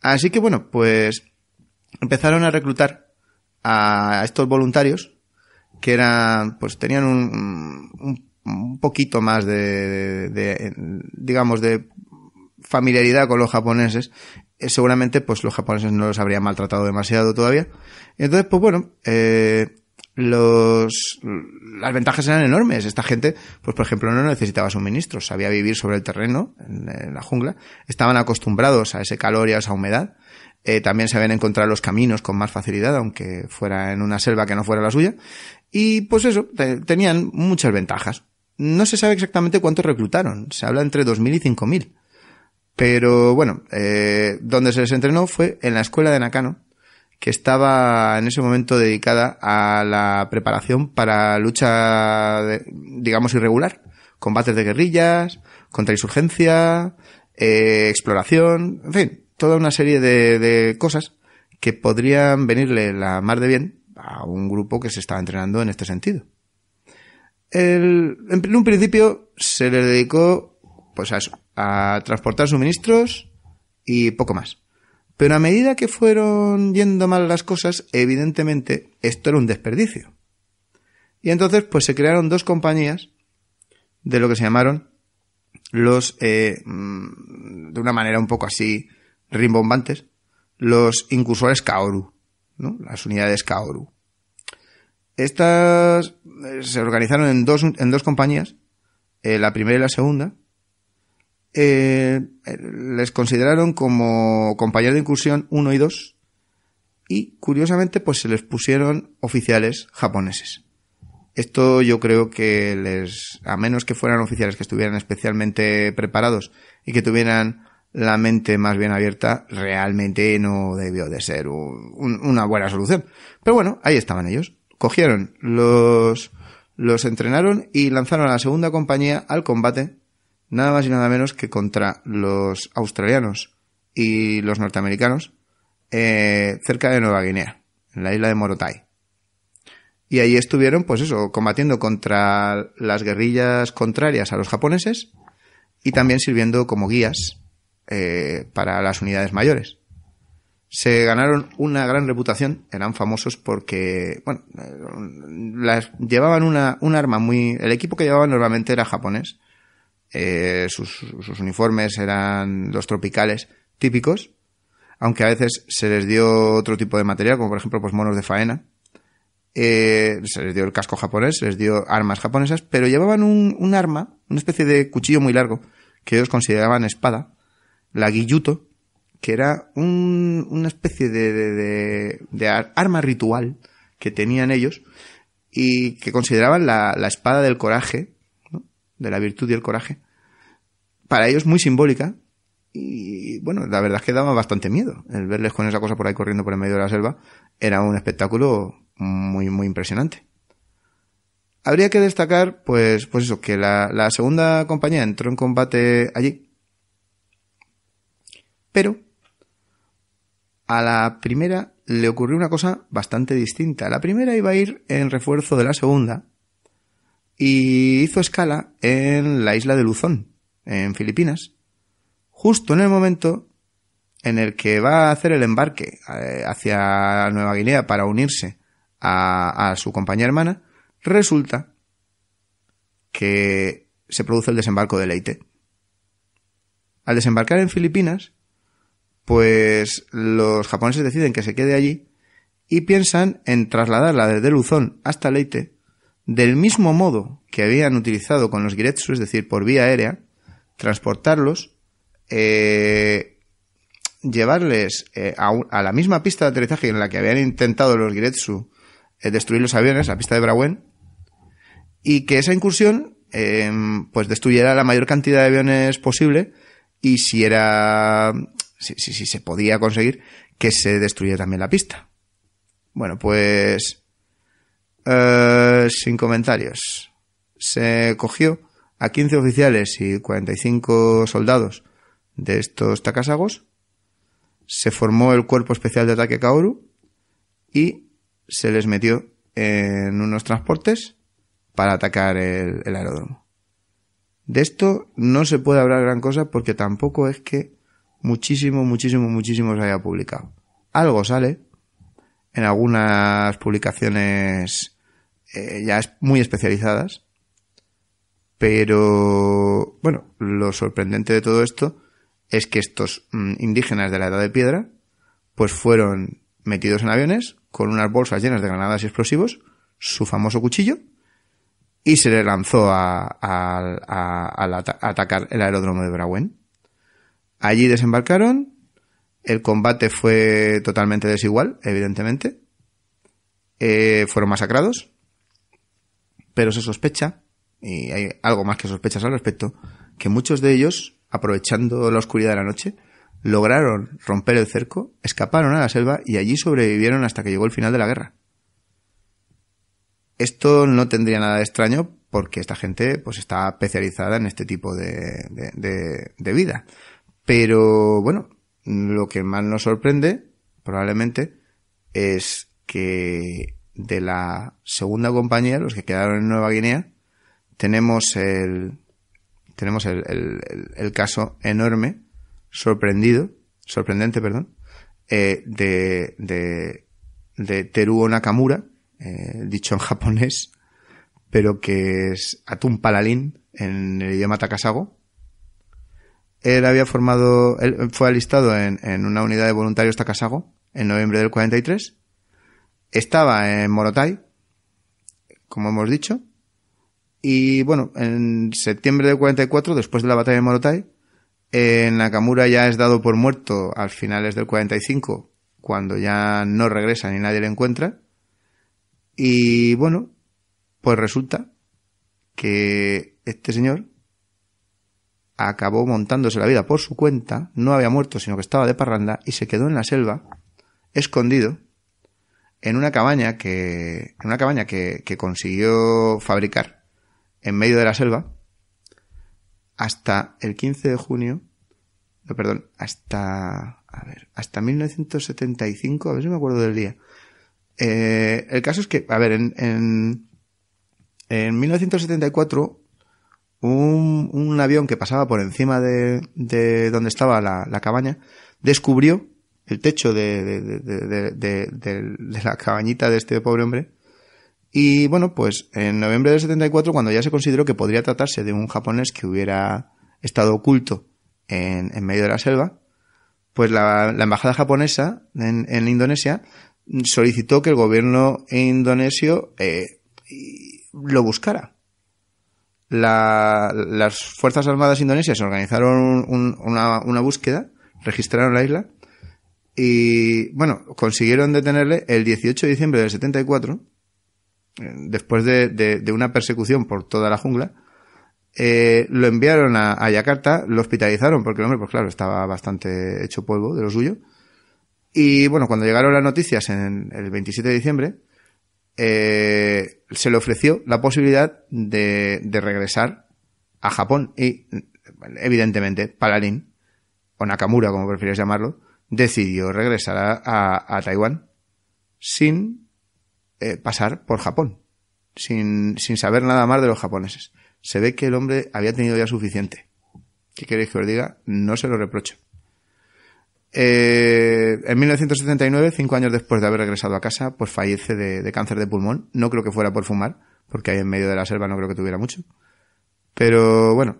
Así que bueno, pues empezaron a reclutar a estos voluntarios que eran, pues tenían un, poquito más de, digamos, de familiaridad con los japoneses eh, seguramente pues los japoneses no los habrían maltratado demasiado todavía. entonces, pues bueno, eh, los, las ventajas eran enormes. Esta gente, pues por ejemplo, no necesitaba suministros, sabía vivir sobre el terreno, en, la jungla, estaban acostumbrados a ese calor y a esa humedad. Eh, también sabían encontrar los caminos con más facilidad, aunque fuera en una selva que no fuera la suya. Y pues eso, tenían muchas ventajas. No se sabe exactamente cuántos reclutaron, se habla entre 2.000 y 5.000. Pero bueno, eh, donde se les entrenó fue en la escuela de Nakano, que estaba en ese momento dedicada a la preparación para lucha, digamos, irregular, combates de guerrillas, contrainsurgencia, eh, exploración, en fin, toda una serie de, cosas que podrían venirle la mar de bien a un grupo que se estaba entrenando en este sentido. en un principio se le dedicó pues a, transportar suministros y poco más. Pero a medida que fueron yendo mal las cosas, evidentemente esto era un desperdicio. Y entonces pues se crearon dos compañías de lo que se llamaron los, eh, mm, de una manera un poco así rimbombantes, los incursores Kaoru, ¿no? las unidades Kaoru. Estas eh, se organizaron en dos, en dos compañías, eh, la primera y la segunda, eh, les consideraron como compañeros de incursión 1 y 2 y curiosamente pues se les pusieron oficiales japoneses. Esto yo creo que les, a menos que fueran oficiales que estuvieran especialmente preparados y que tuvieran la mente más bien abierta, realmente no debió de ser una buena solución. Pero bueno, ahí estaban ellos. Cogieron los, los entrenaron y lanzaron a la segunda compañía al combate nada más y nada menos que contra los australianos y los norteamericanos eh, cerca de Nueva Guinea, en la isla de Morotai. Y ahí estuvieron, pues eso, combatiendo contra las guerrillas contrarias a los japoneses y también sirviendo como guías eh, para las unidades mayores. Se ganaron una gran reputación, eran famosos porque, bueno, eh, llevaban una, un arma muy... El equipo que llevaban normalmente era japonés, eh, sus, uniformes eran los tropicales típicos, aunque a veces se les dio otro tipo de material, como por ejemplo pues monos de faena, eh, se les dio el casco japonés, se les dio armas japonesas, pero llevaban un, arma, una especie de cuchillo muy largo, que ellos consideraban espada, la guilluto, que era una especie de, arma ritual que tenían ellos y que consideraban la espada del coraje de la virtud y el coraje, para ellos muy simbólica. Y bueno, la verdad es que daba bastante miedo. El verles con esa cosa por ahí corriendo por el medio de la selva era un espectáculo muy, muy impresionante. Habría que destacar, pues, pues eso, que la, la segunda compañía entró en combate allí. Pero a la primera le ocurrió una cosa bastante distinta. La primera iba a ir en refuerzo de la segunda, y hizo escala en la isla de Luzón, en Filipinas, justo en el momento en el que va a hacer el embarque eh, hacia Nueva Guinea para unirse a, su compañía hermana, resulta que se produce el desembarco de leite Al desembarcar en Filipinas, pues los japoneses deciden que se quede allí y piensan en trasladarla desde Luzón hasta leite del mismo modo que habían utilizado con los Giretsu, es decir, por vía aérea, transportarlos, eh, llevarles eh, a, la misma pista de aterrizaje en la que habían intentado los Giretsu eh, destruir los aviones, la pista de Brawen, y que esa incursión pues destruyera la mayor cantidad de aviones posible y si era si se podía conseguir que se destruyera también la pista. Bueno, pues eh, sin comentarios. Se cogió a 15 oficiales y 45 soldados de estos Takasagos. Se formó el Cuerpo Especial de Ataque Kaoru y se les metió en unos transportes para atacar el, el aeródromo. De esto no se puede hablar gran cosa porque tampoco es que muchísimo, muchísimo, muchísimo se haya publicado. Algo sale en algunas publicaciones eh, ya es muy especializadas. Pero, bueno, lo sorprendente de todo esto es que estos mm, indígenas de la Edad de Piedra, pues fueron metidos en aviones con unas bolsas llenas de granadas y explosivos, su famoso cuchillo, y se le lanzó a, atacar el aeródromo de Brawen. Allí desembarcaron, el combate fue totalmente desigual, evidentemente, eh, fueron masacrados, pero se sospecha, y hay algo más que sospechas al respecto, que muchos de ellos, aprovechando la oscuridad de la noche, lograron romper el cerco, escaparon a la selva y allí sobrevivieron hasta que llegó el final de la guerra. Esto no tendría nada de extraño porque esta gente pues está especializada en este tipo de, de vida. Pero bueno, lo que más nos sorprende probablemente es que de la segunda compañía, los que quedaron en Nueva Guinea, tenemos el, tenemos el, caso enorme, sorprendido, sorprendente, perdón, eh, de, de, Teruo Nakamura, eh, dicho en japonés, pero que es Atun Palalín en el idioma Takasago. Él había formado, él fue alistado en, en una unidad de voluntarios Takasago en noviembre del 43 estaba en Morotai, como hemos dicho, y bueno, en septiembre del 44, después de la batalla de Morotai, en Nakamura ya es dado por muerto al finales del 45, cuando ya no regresa ni nadie le encuentra. Y bueno, pues resulta que este señor acabó montándose la vida por su cuenta, no había muerto, sino que estaba de parranda y se quedó en la selva, escondido, en una cabaña que, en una cabaña que, que consiguió fabricar en medio de la selva hasta el 15 de junio, no, perdón, hasta, a ver, hasta 1975, a ver si me acuerdo del día. Eh, el caso es que, a ver, en, en, en 1974, un, un, avión que pasaba por encima de, de donde estaba la, la, cabaña descubrió el techo de, de, de, de, la cabañita de este pobre hombre. Y bueno, pues en noviembre del 74, cuando ya se consideró que podría tratarse de un japonés que hubiera estado oculto en, en medio de la selva, pues la, embajada japonesa en, en, Indonesia solicitó que el gobierno indonesio eh, lo buscara. La, las Fuerzas Armadas indonesias organizaron una búsqueda, registraron la isla y bueno, consiguieron detenerle el 18 de diciembre del 74, eh, después de, una persecución por toda la jungla. Eh, lo enviaron a, Yakarta, lo hospitalizaron porque el hombre, pues claro, estaba bastante hecho polvo de lo suyo. Y bueno, cuando llegaron las noticias en el 27 de diciembre, eh, se le ofreció la posibilidad de, de regresar a Japón y, evidentemente, Palalín, o Nakamura, como prefieras llamarlo, decidió regresar a, a, Taiwán sin eh, pasar por Japón, sin, saber nada más de los japoneses. Se ve que el hombre había tenido ya suficiente. ¿Qué queréis que os diga? No se lo reprocho. Eh, en 1979, cinco años después de haber regresado a casa, pues fallece de, cáncer de pulmón. No creo que fuera por fumar, porque ahí en medio de la selva no creo que tuviera mucho. Pero bueno,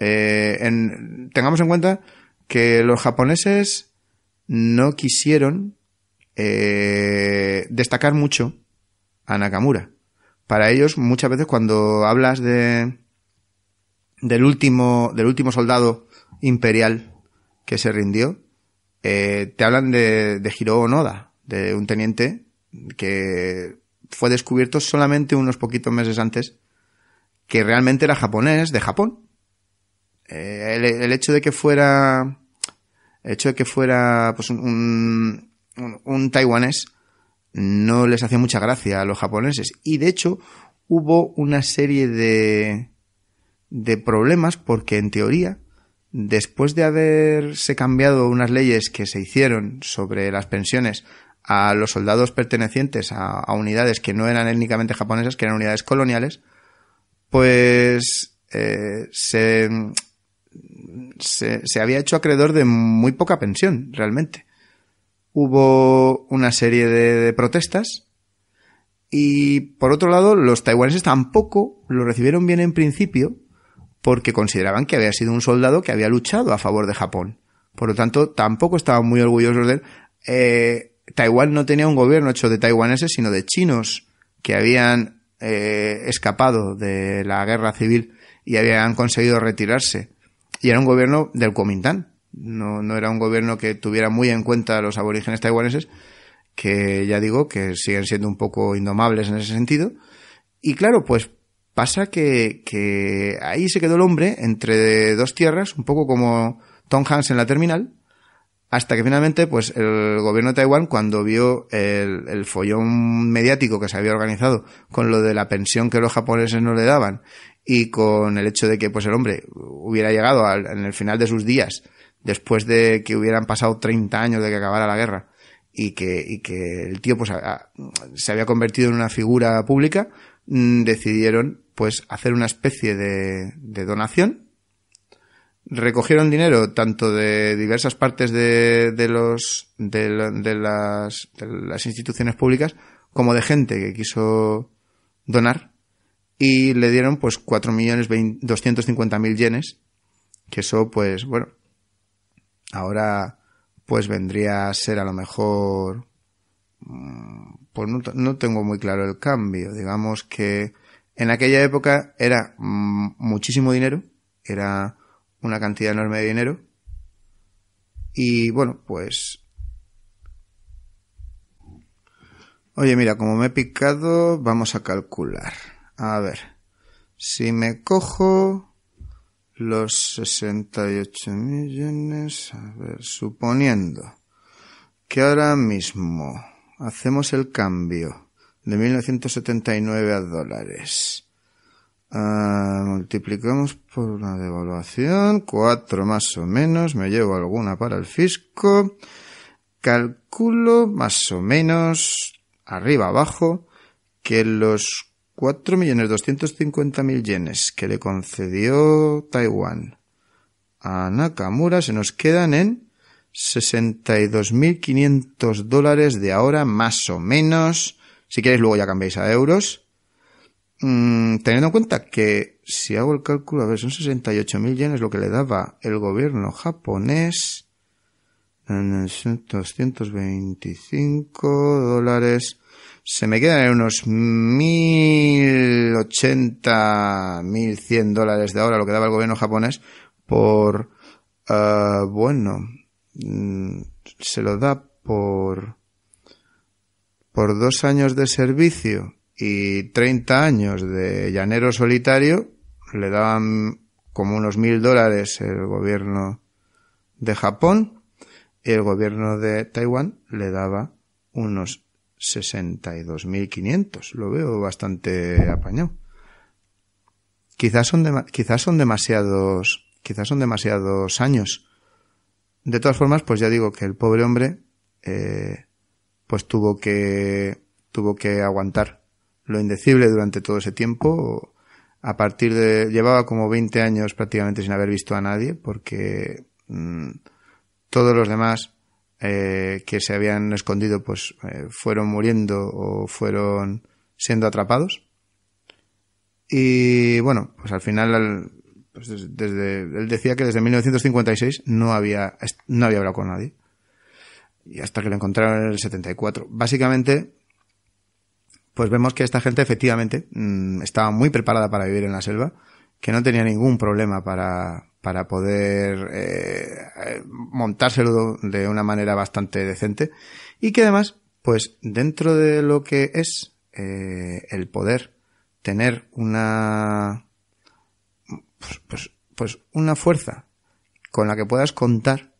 eh, tengamos en cuenta que los japoneses no quisieron eh, destacar mucho a Nakamura. Para ellos, muchas veces cuando hablas de del último, del último soldado imperial que se rindió, eh, te hablan de, de Hiro Onoda, de un teniente que fue descubierto solamente unos poquitos meses antes, que realmente era japonés de Japón. Eh, el hecho de que fuera el hecho de que fuera pues, un, un, taiwanés no les hacía mucha gracia a los japoneses. Y de hecho hubo una serie de, de problemas porque en teoría, después de haberse cambiado unas leyes que se hicieron sobre las pensiones a los soldados pertenecientes a, unidades que no eran étnicamente japonesas, que eran unidades coloniales, pues eh, se, se, había hecho acreedor de muy poca pensión, realmente. Hubo una serie de, protestas y, por otro lado, los taiwaneses tampoco lo recibieron bien en principio porque consideraban que había sido un soldado que había luchado a favor de Japón. Por lo tanto, tampoco estaban muy orgullosos de él. Eh, Taiwán no tenía un gobierno hecho de taiwaneses, sino de chinos que habían eh, escapado de la guerra civil y habían conseguido retirarse y era un gobierno del Kuomintang. No, era un gobierno que tuviera muy en cuenta a los aborígenes taiwaneses, que ya digo que siguen siendo un poco indomables en ese sentido. Y claro, pues pasa que, ahí se quedó el hombre entre dos tierras, un poco como Tom Hanks en la terminal, hasta que finalmente, pues, el gobierno de Taiwán, cuando vio el, el, follón mediático que se había organizado con lo de la pensión que los japoneses no le daban y con el hecho de que pues el hombre hubiera llegado al, en el final de sus días después de que hubieran pasado 30 años de que acabara la guerra y que, y que el tío pues se había convertido en una figura pública mm, decidieron pues hacer una especie de, donación recogieron dinero tanto de diversas partes de, de los de, las, de las instituciones públicas como de gente que quiso donar y le dieron pues 4.250.000 yenes, que eso pues bueno, ahora pues vendría a ser a lo mejor, mm, pues no, no tengo muy claro el cambio, digamos que en aquella época era mm, muchísimo dinero, era una cantidad enorme de dinero y bueno pues Oye, mira, como me he picado, vamos a calcular. A ver, si me cojo los 68 millones, a ver, suponiendo que ahora mismo hacemos el cambio de 1979 a dólares. Ah, multiplicamos por una devaluación, 4 más o menos, me llevo alguna para el fisco, calculo más o menos, arriba abajo, que los 4.250.000 yenes que le concedió Taiwán a Nakamura se nos quedan en 62.500 dólares de ahora, más o menos. Si queréis, luego ya cambiáis a euros. Mm, teniendo en cuenta que si hago el cálculo, a ver, son 68.000 yenes lo que le daba el gobierno japonés. 225 dólares se me quedan en unos mil cien dólares de ahora, lo que daba el gobierno japonés, por, eh, bueno, mm, se lo da por, por dos años de servicio y 30 años de llanero solitario, le daban como unos mil dólares el gobierno de Japón, y el gobierno de Taiwán le daba unos 62.500. Lo veo bastante apañado. Quizás son, quizás son demasiados, quizás son demasiados años. De todas formas, pues ya digo que el pobre hombre, eh, pues tuvo que, tuvo que aguantar lo indecible durante todo ese tiempo. A partir de, llevaba como 20 años prácticamente sin haber visto a nadie porque mm, todos los demás eh, que se habían escondido pues eh, fueron muriendo o fueron siendo atrapados. Y bueno, pues al final, pues desde, él decía que desde 1956 no había, no había hablado con nadie. Y hasta que lo encontraron en el 74. Básicamente, pues vemos que esta gente efectivamente mm, estaba muy preparada para vivir en la selva, que no tenía ningún problema para, para poder eh, montárselo de una manera bastante decente y que además, pues dentro de lo que es eh, el poder tener una pues, pues, pues, una fuerza con la que puedas contar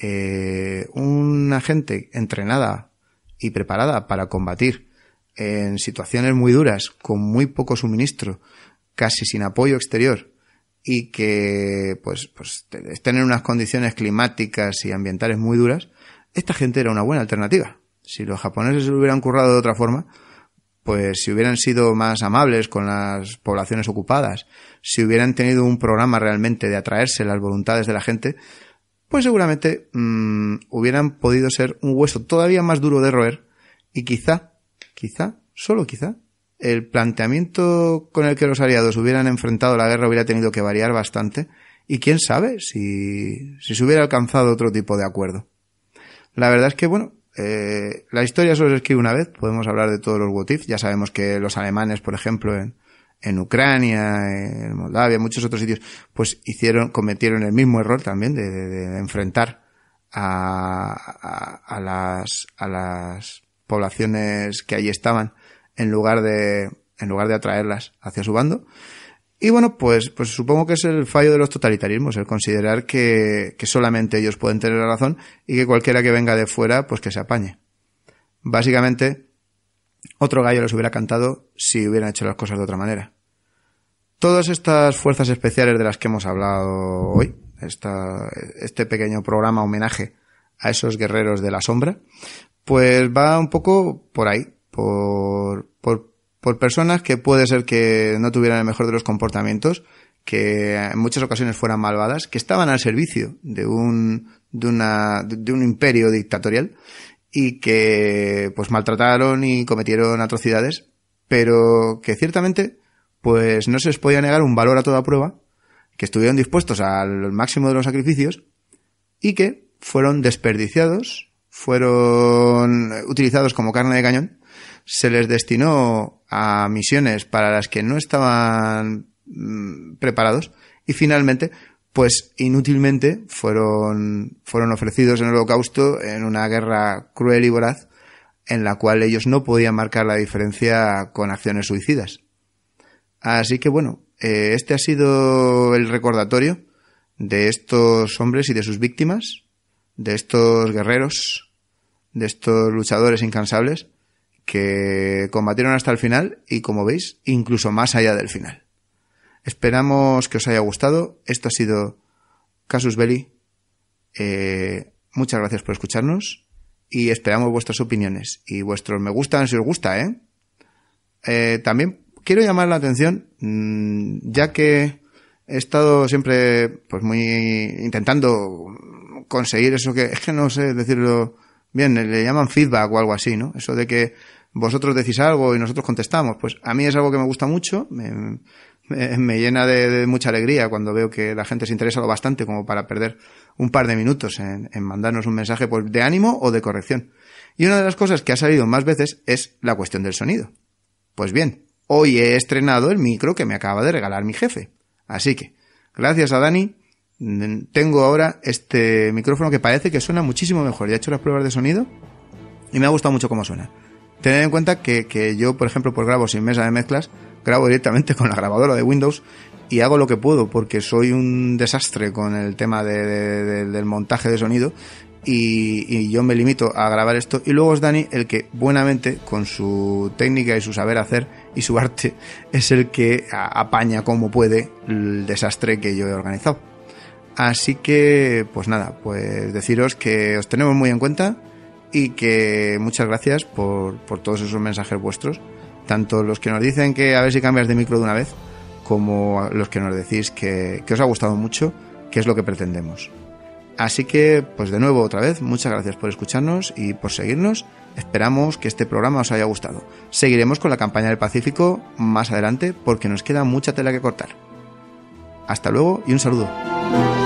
eh, una gente entrenada y preparada para combatir en situaciones muy duras, con muy poco suministro, casi sin apoyo exterior, y que pues, pues estén en unas condiciones climáticas y ambientales muy duras, esta gente era una buena alternativa. Si los japoneses se lo hubieran currado de otra forma, pues si hubieran sido más amables con las poblaciones ocupadas, si hubieran tenido un programa realmente de atraerse las voluntades de la gente, pues seguramente mm, hubieran podido ser un hueso todavía más duro de roer y quizá, quizá, solo quizá, el planteamiento con el que los aliados hubieran enfrentado la guerra hubiera tenido que variar bastante y quién sabe si, si se hubiera alcanzado otro tipo de acuerdo. La verdad es que, bueno, eh, la historia solo se escribe una vez, podemos hablar de todos los Wotif. ya sabemos que los alemanes, por ejemplo, en, en Ucrania, en Moldavia, muchos otros sitios, pues hicieron, cometieron el mismo error también de, enfrentar a, a, las, a las poblaciones que allí estaban en lugar de, en lugar de atraerlas hacia su bando. Y bueno, pues, pues supongo que es el fallo de los totalitarismos, el considerar que, que solamente ellos pueden tener la razón y que cualquiera que venga de fuera, pues que se apañe. Básicamente, otro gallo les hubiera cantado si hubieran hecho las cosas de otra manera. Todas estas fuerzas especiales de las que hemos hablado hoy, esta, este pequeño programa homenaje a esos guerreros de la sombra, pues va un poco por ahí, por, por, por personas que puede ser que no tuvieran el mejor de los comportamientos, que en muchas ocasiones fueran malvadas, que estaban al servicio de un, de una, de un imperio dictatorial y que pues maltrataron y cometieron atrocidades, pero que ciertamente pues no se les podía negar un valor a toda prueba, que estuvieron dispuestos al máximo de los sacrificios y que fueron desperdiciados, fueron utilizados como carne de cañón se les destinó a misiones para las que no estaban mm, preparados y finalmente pues inútilmente fueron, fueron ofrecidos en el holocausto en una guerra cruel y voraz en la cual ellos no podían marcar la diferencia con acciones suicidas. Así que bueno, eh, este ha sido el recordatorio de estos hombres y de sus víctimas, de estos guerreros, de estos luchadores incansables, que combatieron hasta el final y como veis, incluso más allá del final. Esperamos que os haya gustado. Esto ha sido Casus Belli. Eh, muchas gracias por escucharnos y esperamos vuestras opiniones y vuestros me gustan si os gusta, ¿eh? eh también quiero llamar la atención, mm, ya que he estado siempre pues muy intentando conseguir eso que es que no sé decirlo bien, le llaman feedback o algo así, ¿no? Eso de que vosotros decís algo y nosotros contestamos. Pues a mí es algo que me gusta mucho, me, llena de, mucha alegría cuando veo que la gente se interesa lo bastante como para perder un par de minutos en, mandarnos un mensaje pues, de ánimo o de corrección. Y una de las cosas que ha salido más veces es la cuestión del sonido. Pues bien, hoy he estrenado el micro que me acaba de regalar mi jefe. Así que, gracias a Dani, tengo ahora este micrófono que parece que suena muchísimo mejor. Ya he hecho las pruebas de sonido y me ha gustado mucho cómo suena. Tened en cuenta que, yo, por ejemplo, por grabo sin mesa de mezclas, grabo directamente con la grabadora de Windows y hago lo que puedo porque soy un desastre con el tema del montaje de sonido y, y, yo me limito a grabar esto y luego es Dani el que buenamente con su técnica y su saber hacer y su arte es el que apaña como puede el desastre que yo he organizado. Así que, pues nada, pues deciros que os tenemos muy en cuenta, y que muchas gracias por, todos esos mensajes vuestros, tanto los que nos dicen que a ver si cambias de micro de una vez, como los que nos decís que, que os ha gustado mucho, que es lo que pretendemos. Así que, pues de nuevo, otra vez, muchas gracias por escucharnos y por seguirnos. Esperamos que este programa os haya gustado. Seguiremos con la campaña del Pacífico más adelante porque nos queda mucha tela que cortar. Hasta luego y un saludo.